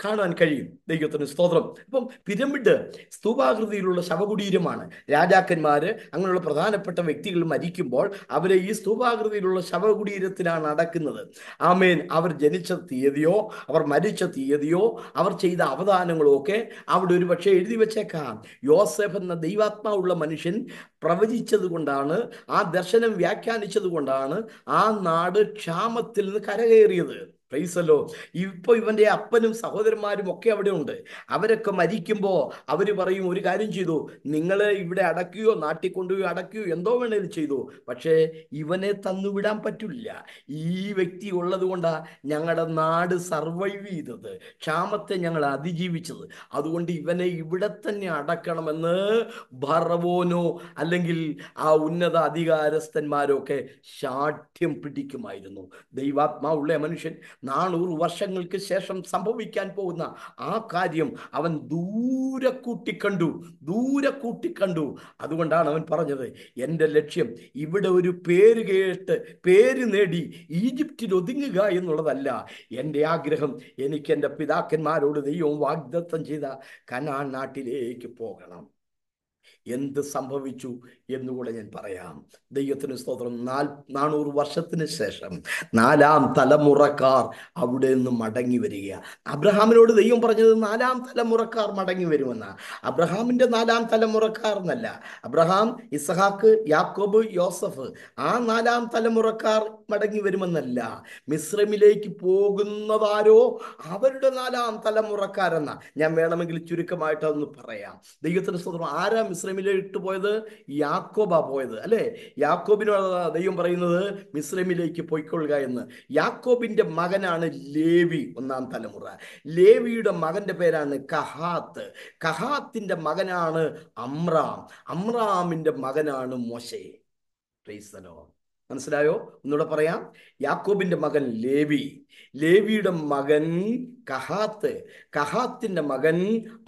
[SPEAKER 1] കാണാൻ കഴിയും ദൈവത്തിന് സ്തോത്രം അപ്പം പിരമിഡ് സ്തൂപാകൃതിയിലുള്ള ശവകുടീരമാണ് രാജാക്കന്മാര് അങ്ങനെയുള്ള പ്രധാനപ്പെട്ട വ്യക്തികൾ മരിക്കുമ്പോൾ അവരെ ഈ സ്തൂപാകൃതിയിലുള്ള ശവകുടീരത്തിലാണ് അടക്കുന്നത് വരുന്നത് ആമേൻ അവർ ജനിച്ച തീയതിയോ അവർ മരിച്ച തീയതിയോ അവർ ചെയ്ത അവദാനങ്ങളോ ഒക്കെ അവിടെ ഒരു പക്ഷേ എഴുതി വെച്ചേക്കാം യോസെഫ് എന്ന ദൈവാത്മാവുള്ള മനുഷ്യൻ പ്രവചിച്ചത് കൊണ്ടാണ് ആ ദർശനം വ്യാഖ്യാനിച്ചത് കൊണ്ടാണ് ആ നാട് ക്ഷാമത്തിൽ നിന്ന് കരകയറിയത് പ്ലീസല്ലോ ഇപ്പൊ ഇവന്റെ അപ്പനും സഹോദരന്മാരും ഒക്കെ അവിടെ ഉണ്ട് അവരൊക്കെ മരിക്കുമ്പോ അവര് പറയും ഒരു കാര്യം ചെയ്തു നിങ്ങൾ ഇവിടെ അടക്കുകയോ നാട്ടിൽ കൊണ്ടുപോയോ അടക്കുകയോ എന്തോ വേണേലും ചെയ്തു പക്ഷേ ഇവനെ തന്നുവിടാൻ പറ്റില്ല ഈ വ്യക്തി ഉള്ളത് കൊണ്ടാ ഞങ്ങളുടെ നാട് സർവൈവ് ചെയ്തത് ക്ഷാമത്തെ ഞങ്ങൾ അതിജീവിച്ചത് അതുകൊണ്ട് ഇവനെ ഇവിടെ തന്നെ അടക്കണമെന്ന് ഭറവോനോ അല്ലെങ്കിൽ ആ ഉന്നത അധികാരസ്ഥന്മാരോ ഒക്കെ ശാഠ്യം പിടിക്കുമായിരുന്നു ദൈവാത്മാ ഉള്ള മനുഷ്യൻ നാനൂറ് വർഷങ്ങൾക്ക് ശേഷം സംഭവിക്കാൻ പോകുന്ന ആ കാര്യം അവൻ ദൂരെ കൂട്ടിക്കണ്ടു ദൂരെ കൂട്ടിക്കണ്ടു അതുകൊണ്ടാണ് അവൻ പറഞ്ഞത് എൻ്റെ ലക്ഷ്യം ഇവിടെ ഒരു പേര് കേട്ട് പേര് നേടി ഈജിപ്തിൽ ഒതുങ്ങുക എന്നുള്ളതല്ല എൻ്റെ ആഗ്രഹം എനിക്ക് എൻ്റെ പിതാക്കന്മാരോട് ദൈവം വാഗ്ദത്തം ചെയ്ത കനാൻ നാട്ടിലേക്ക് പോകണം എന്ത് സംഭവിച്ചു എന്നുകൂടെ ഞാൻ പറയാം ദൈവത്തിന് സ്തോത്രം നാൽ നാനൂറ് വർഷത്തിന് ശേഷം നാലാം തലമുറക്കാർ അവിടെ നിന്ന് മടങ്ങി വരിക അബ്രഹാമിനോട് ദൈവം പറഞ്ഞത് നാലാം തലമുറക്കാർ മടങ്ങി വരുമെന്ന അബ്രഹാമിൻ്റെ നാലാം തലമുറക്കാർ എന്നല്ല അബ്രഹാം ഇസഹാക്ക് യാക്കോബ് യോസഫ് ആ നാലാം തലമുറക്കാർ മടങ്ങി വരുമെന്നല്ല മിശ്രമിലേക്ക് പോകുന്നതാരോ അവരുടെ നാലാം തലമുറക്കാരെന്ന ഞാൻ വേണമെങ്കിൽ ചുരുക്കമായിട്ട് അതൊന്ന് പറയാം ദൈവത്തിന് സ്തോത്രം ആരാ മിശ്രം മിസ്ലൈമിലെ ഇട്ടുപോയത് യാക്കോബാ പോയത് അല്ലേ യാക്കോബിനോട് ദൈവം പറയുന്നത് മിസ്ലിമിലേക്ക് പോയിക്കൊള്ളുക എന്ന് യാക്കോബിന്റെ മകനാണ് ലേവി ഒന്നാം തലമുറ ലേവിയുടെ മകന്റെ പേരാണ് കഹാത്ത് കഹാത്തിന്റെ മകനാണ് അമ്രാം അമ്രാമിന്റെ മകനാണ് മൊശേ പ്രീസലോ മനസ്സിലായോ ഒന്നുകൂടെ പറയാം യാക്കോബിന്റെ മകൻ ലേവി ലേവിയുടെ മകൻ കഹാത്ത് കഹാത്തിന്റെ മകൻ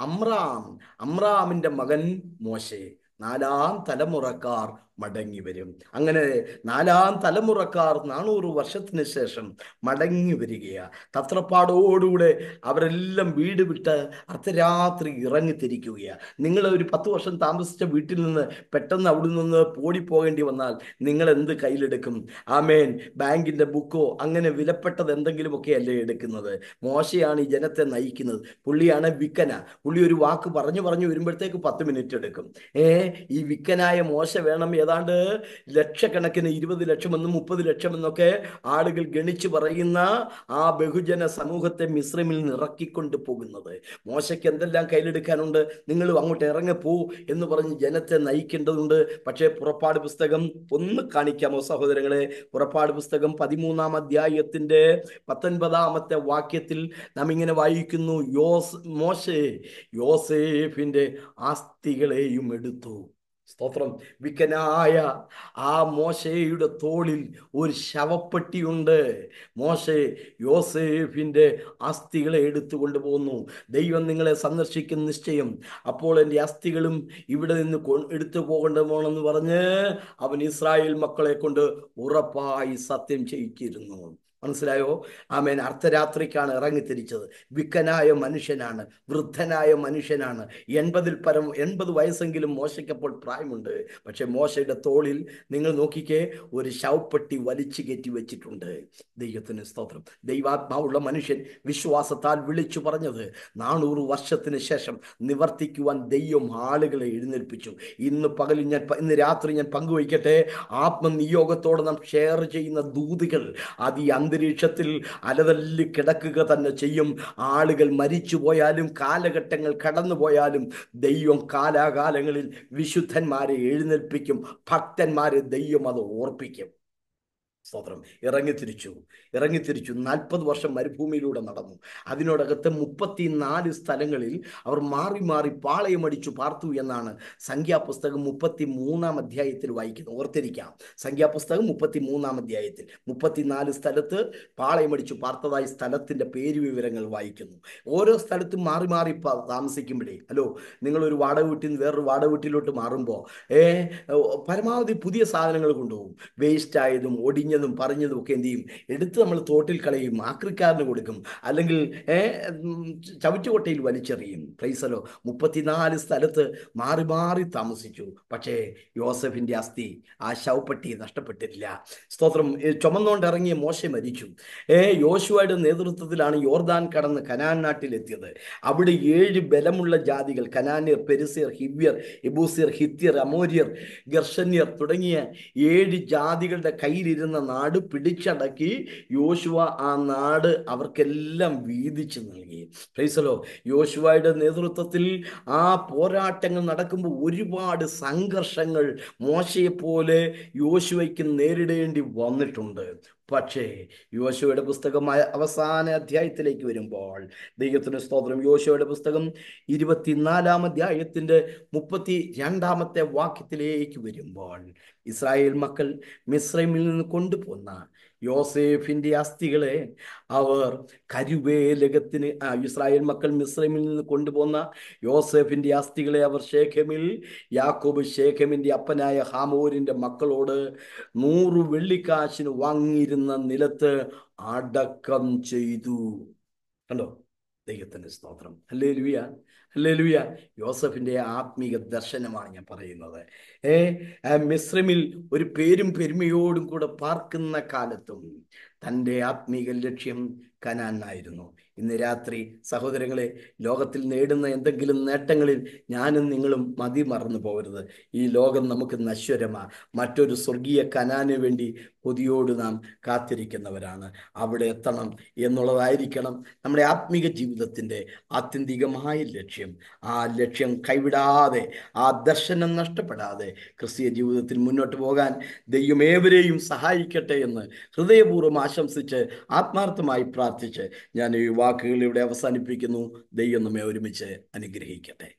[SPEAKER 1] അമ്രാം അമ്രാമിന്റെ മകൻ മോശേ നാലാം തലമുറക്കാർ മടങ്ങി വരും അങ്ങനെ നാലാം തലമുറക്കാർ നാനൂറ് വർഷത്തിന് ശേഷം മടങ്ങി വരികയാണ് തത്രപ്പാടോടുകൂടെ അവരെല്ലാം വീട് വിട്ട് അർദ്ധരാത്രി ഇറങ്ങിത്തിരിക്കുകയാണ് നിങ്ങൾ ഒരു പത്ത് വർഷം താമസിച്ച വീട്ടിൽ നിന്ന് പെട്ടെന്ന് അവിടെ നിന്ന് പോടിപ്പോകേണ്ടി വന്നാൽ നിങ്ങൾ എന്ത് കയ്യിലെടുക്കും ആമേൻ ബാങ്കിൻ്റെ ബുക്കോ അങ്ങനെ വിലപ്പെട്ടത് എന്തെങ്കിലുമൊക്കെ അല്ലേ എടുക്കുന്നത് മോശയാണ് ഈ ജനത്തെ നയിക്കുന്നത് പുള്ളിയാണ് വിക്കന പുള്ളി ഒരു വാക്ക് പറഞ്ഞു പറഞ്ഞു വരുമ്പോഴത്തേക്ക് പത്ത് മിനിറ്റ് എടുക്കും ഏ ഈ വിക്കനായ മോശ വേണം ഏതാണ്ട് ലക്ഷക്കണക്കിന് ഇരുപത് ലക്ഷമെന്നും മുപ്പത് ലക്ഷമെന്നൊക്കെ ആളുകൾ ഗണിച്ചു പറയുന്ന ആ ബഹുജന സമൂഹത്തെ മിശ്രമിൽ നിറക്കിക്കൊണ്ട് പോകുന്നത് മോശയ്ക്ക് എന്തെല്ലാം കയ്യിലെടുക്കാനുണ്ട് നിങ്ങൾ അങ്ങോട്ട് ഇറങ്ങിപ്പോ എന്ന് പറഞ്ഞ് ജനത്തെ നയിക്കേണ്ടതുണ്ട് പക്ഷേ പുറപ്പാട് പുസ്തകം ഒന്ന് കാണിക്കാമോ സഹോദരങ്ങളെ പുറപ്പാട് പുസ്തകം പതിമൂന്നാം അധ്യായത്തിന്റെ പത്തൊൻപതാമത്തെ വാക്യത്തിൽ നാം ഇങ്ങനെ വായിക്കുന്നു യോസ് മോശേ യോസേഫിന്റെ ആസ്തികളെയും എടുത്തു സ്തോത്രം വിക്കനായ ആ മോശയുടെ തോളിൽ ഒരു ശവപ്പെട്ടിയുണ്ട് മോശ യോസേഫിൻ്റെ അസ്ഥികളെ എടുത്തു കൊണ്ടുപോകുന്നു ദൈവം നിങ്ങളെ സന്ദർശിക്കുന്ന നിശ്ചയം അപ്പോൾ എൻ്റെ അസ്ഥികളും ഇവിടെ നിന്ന് എടുത്തു പോകേണ്ടതുമാണെന്ന് പറഞ്ഞ് അവൻ ഇസ്രായേൽ മക്കളെ കൊണ്ട് ഉറപ്പായി സത്യം ചെയ്യിച്ചിരുന്നു മനസ്സിലായോ ആമേൻ അർദ്ധരാത്രിക്കാണ് തിരിച്ചത് വിക്കനായ മനുഷ്യനാണ് വൃദ്ധനായ മനുഷ്യനാണ് എൺപതിൽ പരം എൺപത് വയസ്സെങ്കിലും മോശയ്ക്കപ്പോൾ പ്രായമുണ്ട് പക്ഷെ മോശയുടെ തോളിൽ നിങ്ങൾ നോക്കിക്കേ ഒരു ശവപ്പെട്ടി വലിച്ചു കയറ്റി വെച്ചിട്ടുണ്ട് ദൈവത്തിന് സ്തോത്രം ദൈവാത്മാവുള്ള മനുഷ്യൻ വിശ്വാസത്താൽ വിളിച്ചു പറഞ്ഞത് നാനൂറ് വർഷത്തിന് ശേഷം നിവർത്തിക്കുവാൻ ദൈവം ആളുകളെ എഴുന്നേൽപ്പിച്ചു ഇന്ന് പകലിൽ ഞാൻ ഇന്ന് രാത്രി ഞാൻ പങ്കുവയ്ക്കട്ടെ ആത്മനിയോഗത്തോടെ നാം ഷെയർ ചെയ്യുന്ന ദൂതികൾ അതി അന്തരീക്ഷത്തിൽ അലതല്ലി കിടക്കുക തന്നെ ചെയ്യും ആളുകൾ മരിച്ചു പോയാലും കാലഘട്ടങ്ങൾ കടന്നു പോയാലും ദൈവം കാലാകാലങ്ങളിൽ വിശുദ്ധന്മാരെ എഴുന്നേൽപ്പിക്കും ഭക്തന്മാരെ ദൈവം അത് ഓർപ്പിക്കും സ്തോത്രം ഇറങ്ങിത്തിരിച്ചു ഇറങ്ങിത്തിരിച്ചു നാൽപ്പത് വർഷം മരുഭൂമിയിലൂടെ നടന്നു അതിനോടകത്ത് മുപ്പത്തിനാല് സ്ഥലങ്ങളിൽ അവർ മാറി മാറി പാളയമടിച്ചു പാർത്തു എന്നാണ് സംഖ്യാപുസ്തകം മുപ്പത്തി മൂന്നാം അധ്യായത്തിൽ വായിക്കുന്നത് ഓർത്തിരിക്കാം സംഖ്യാപുസ്തകം മുപ്പത്തി മൂന്നാം അധ്യായത്തിൽ മുപ്പത്തിനാല് സ്ഥലത്ത് പാളയമടിച്ചു പാർത്തതായി സ്ഥലത്തിൻ്റെ പേര് വിവരങ്ങൾ വായിക്കുന്നു ഓരോ സ്ഥലത്തും മാറി മാറി താമസിക്കുമ്പോഴേ ഹലോ നിങ്ങളൊരു വാടക വീട്ടിൽ നിന്ന് വേറൊരു വാടക വീട്ടിലോട്ട് മാറുമ്പോൾ ഏ പരമാവധി പുതിയ സാധനങ്ങൾ കൊണ്ടുപോകും വേസ്റ്റ് ആയതും ഒടിഞ്ഞ ചെയ്തതും പറഞ്ഞതും ഒക്കെ എന്ത് ചെയ്യും എടുത്ത് നമ്മൾ തോട്ടിൽ കളയും ആക്രിക്കാരന് കൊടുക്കും അല്ലെങ്കിൽ ചവിറ്റുകൊട്ടയിൽ വലിച്ചെറിയും പ്രൈസലോ മുപ്പത്തിനാല് സ്ഥലത്ത് മാറി മാറി താമസിച്ചു പക്ഷേ യോസഫിൻ്റെ അസ്ഥി ആ ശവപ്പെട്ടി നഷ്ടപ്പെട്ടില്ല സ്തോത്രം ചുമന്നുകൊണ്ടിറങ്ങിയ മോശം മരിച്ചു ഏ യോശുവയുടെ നേതൃത്വത്തിലാണ് യോർദാൻ കടന്ന് കനാൻ നാട്ടിലെത്തിയത് അവിടെ ഏഴ് ബലമുള്ള ജാതികൾ കനാനിയർ പെരുസിയർ ഹിബ്യർ എബൂസിയർ ഹിത്യർ അമോര്യർ ഗർഷന്യർ തുടങ്ങിയ ഏഴ് ജാതികളുടെ കയ്യിലിരുന്ന നാട് പിടിച്ചടക്കി യോശുവ ആ നാട് അവർക്കെല്ലാം വീതിച്ച് നൽകി ഫ്രൈസലോ യോശുവയുടെ നേതൃത്വത്തിൽ ആ പോരാട്ടങ്ങൾ നടക്കുമ്പോൾ ഒരുപാട് സംഘർഷങ്ങൾ മോശയെപ്പോലെ യോശുവയ്ക്ക് നേരിടേണ്ടി വന്നിട്ടുണ്ട് പക്ഷേ യോശോയുടെ പുസ്തകമായ അവസാന അധ്യായത്തിലേക്ക് വരുമ്പോൾ ദൈവത്തിന് സ്തോത്രം യോശോയുടെ പുസ്തകം ഇരുപത്തിനാലാം അധ്യായത്തിൻ്റെ മുപ്പത്തി രണ്ടാമത്തെ വാക്യത്തിലേക്ക് വരുമ്പോൾ ഇസ്രായേൽ മക്കൾ മിസ്രൈമിൽ നിന്ന് കൊണ്ടുപോന്ന യോസേഫിൻ്റെ അസ്ഥികളെ അവർ കരുവേലകത്തിന് ഇസ്രായേൽ മക്കൾ മിശ്രമിൽ നിന്ന് കൊണ്ടുപോന്ന യോസേഫിൻ്റെ അസ്ഥികളെ അവർ ശേഖമിൽ യാക്കോബ് ശേഖമിന്റെ അപ്പനായ ഹാമോരിൻ്റെ മക്കളോട് നൂറ് വെള്ളിക്കാശിന് വാങ്ങിയിരുന്ന നിലത്ത് അടക്കം ചെയ്തു കണ്ടോ ദൈവത്തിൻ്റെ സ്തോത്രം അല്ലേ ലുവിയ ലലുയ യോസഫിൻ്റെ ആത്മീക ദർശനമാണ് ഞാൻ പറയുന്നത് ഏ മിശ്രമിൽ ഒരു പേരും പെരുമയോടും കൂടെ പാർക്കുന്ന കാലത്തും തൻ്റെ ആത്മീക ലക്ഷ്യം കനാനായിരുന്നു ഇന്ന് രാത്രി സഹോദരങ്ങളെ ലോകത്തിൽ നേടുന്ന എന്തെങ്കിലും നേട്ടങ്ങളിൽ ഞാനും നിങ്ങളും മതി മറന്നു പോകരുത് ഈ ലോകം നമുക്ക് നശ്വരമാണ് മറ്റൊരു സ്വർഗീയ കനാന് വേണ്ടി കൊതിയോട് നാം കാത്തിരിക്കുന്നവരാണ് അവിടെ എത്തണം എന്നുള്ളതായിരിക്കണം നമ്മുടെ ആത്മീക ജീവിതത്തിൻ്റെ ആത്യന്തികമായ ലക്ഷ്യം ആ ലക്ഷ്യം കൈവിടാതെ ആ ദർശനം നഷ്ടപ്പെടാതെ ക്രിസ്തീയ ജീവിതത്തിൽ മുന്നോട്ട് പോകാൻ ദൈവം ഏവരെയും സഹായിക്കട്ടെ എന്ന് ഹൃദയപൂർവ്വം ആശംസിച്ച് ആത്മാർത്ഥമായി പ്രാർത്ഥിച്ച് ഞാൻ ഈ വാക്കുകൾ ഇവിടെ അവസാനിപ്പിക്കുന്നു ദൈവം നമ്മെ ഒരുമിച്ച് അനുഗ്രഹിക്കട്ടെ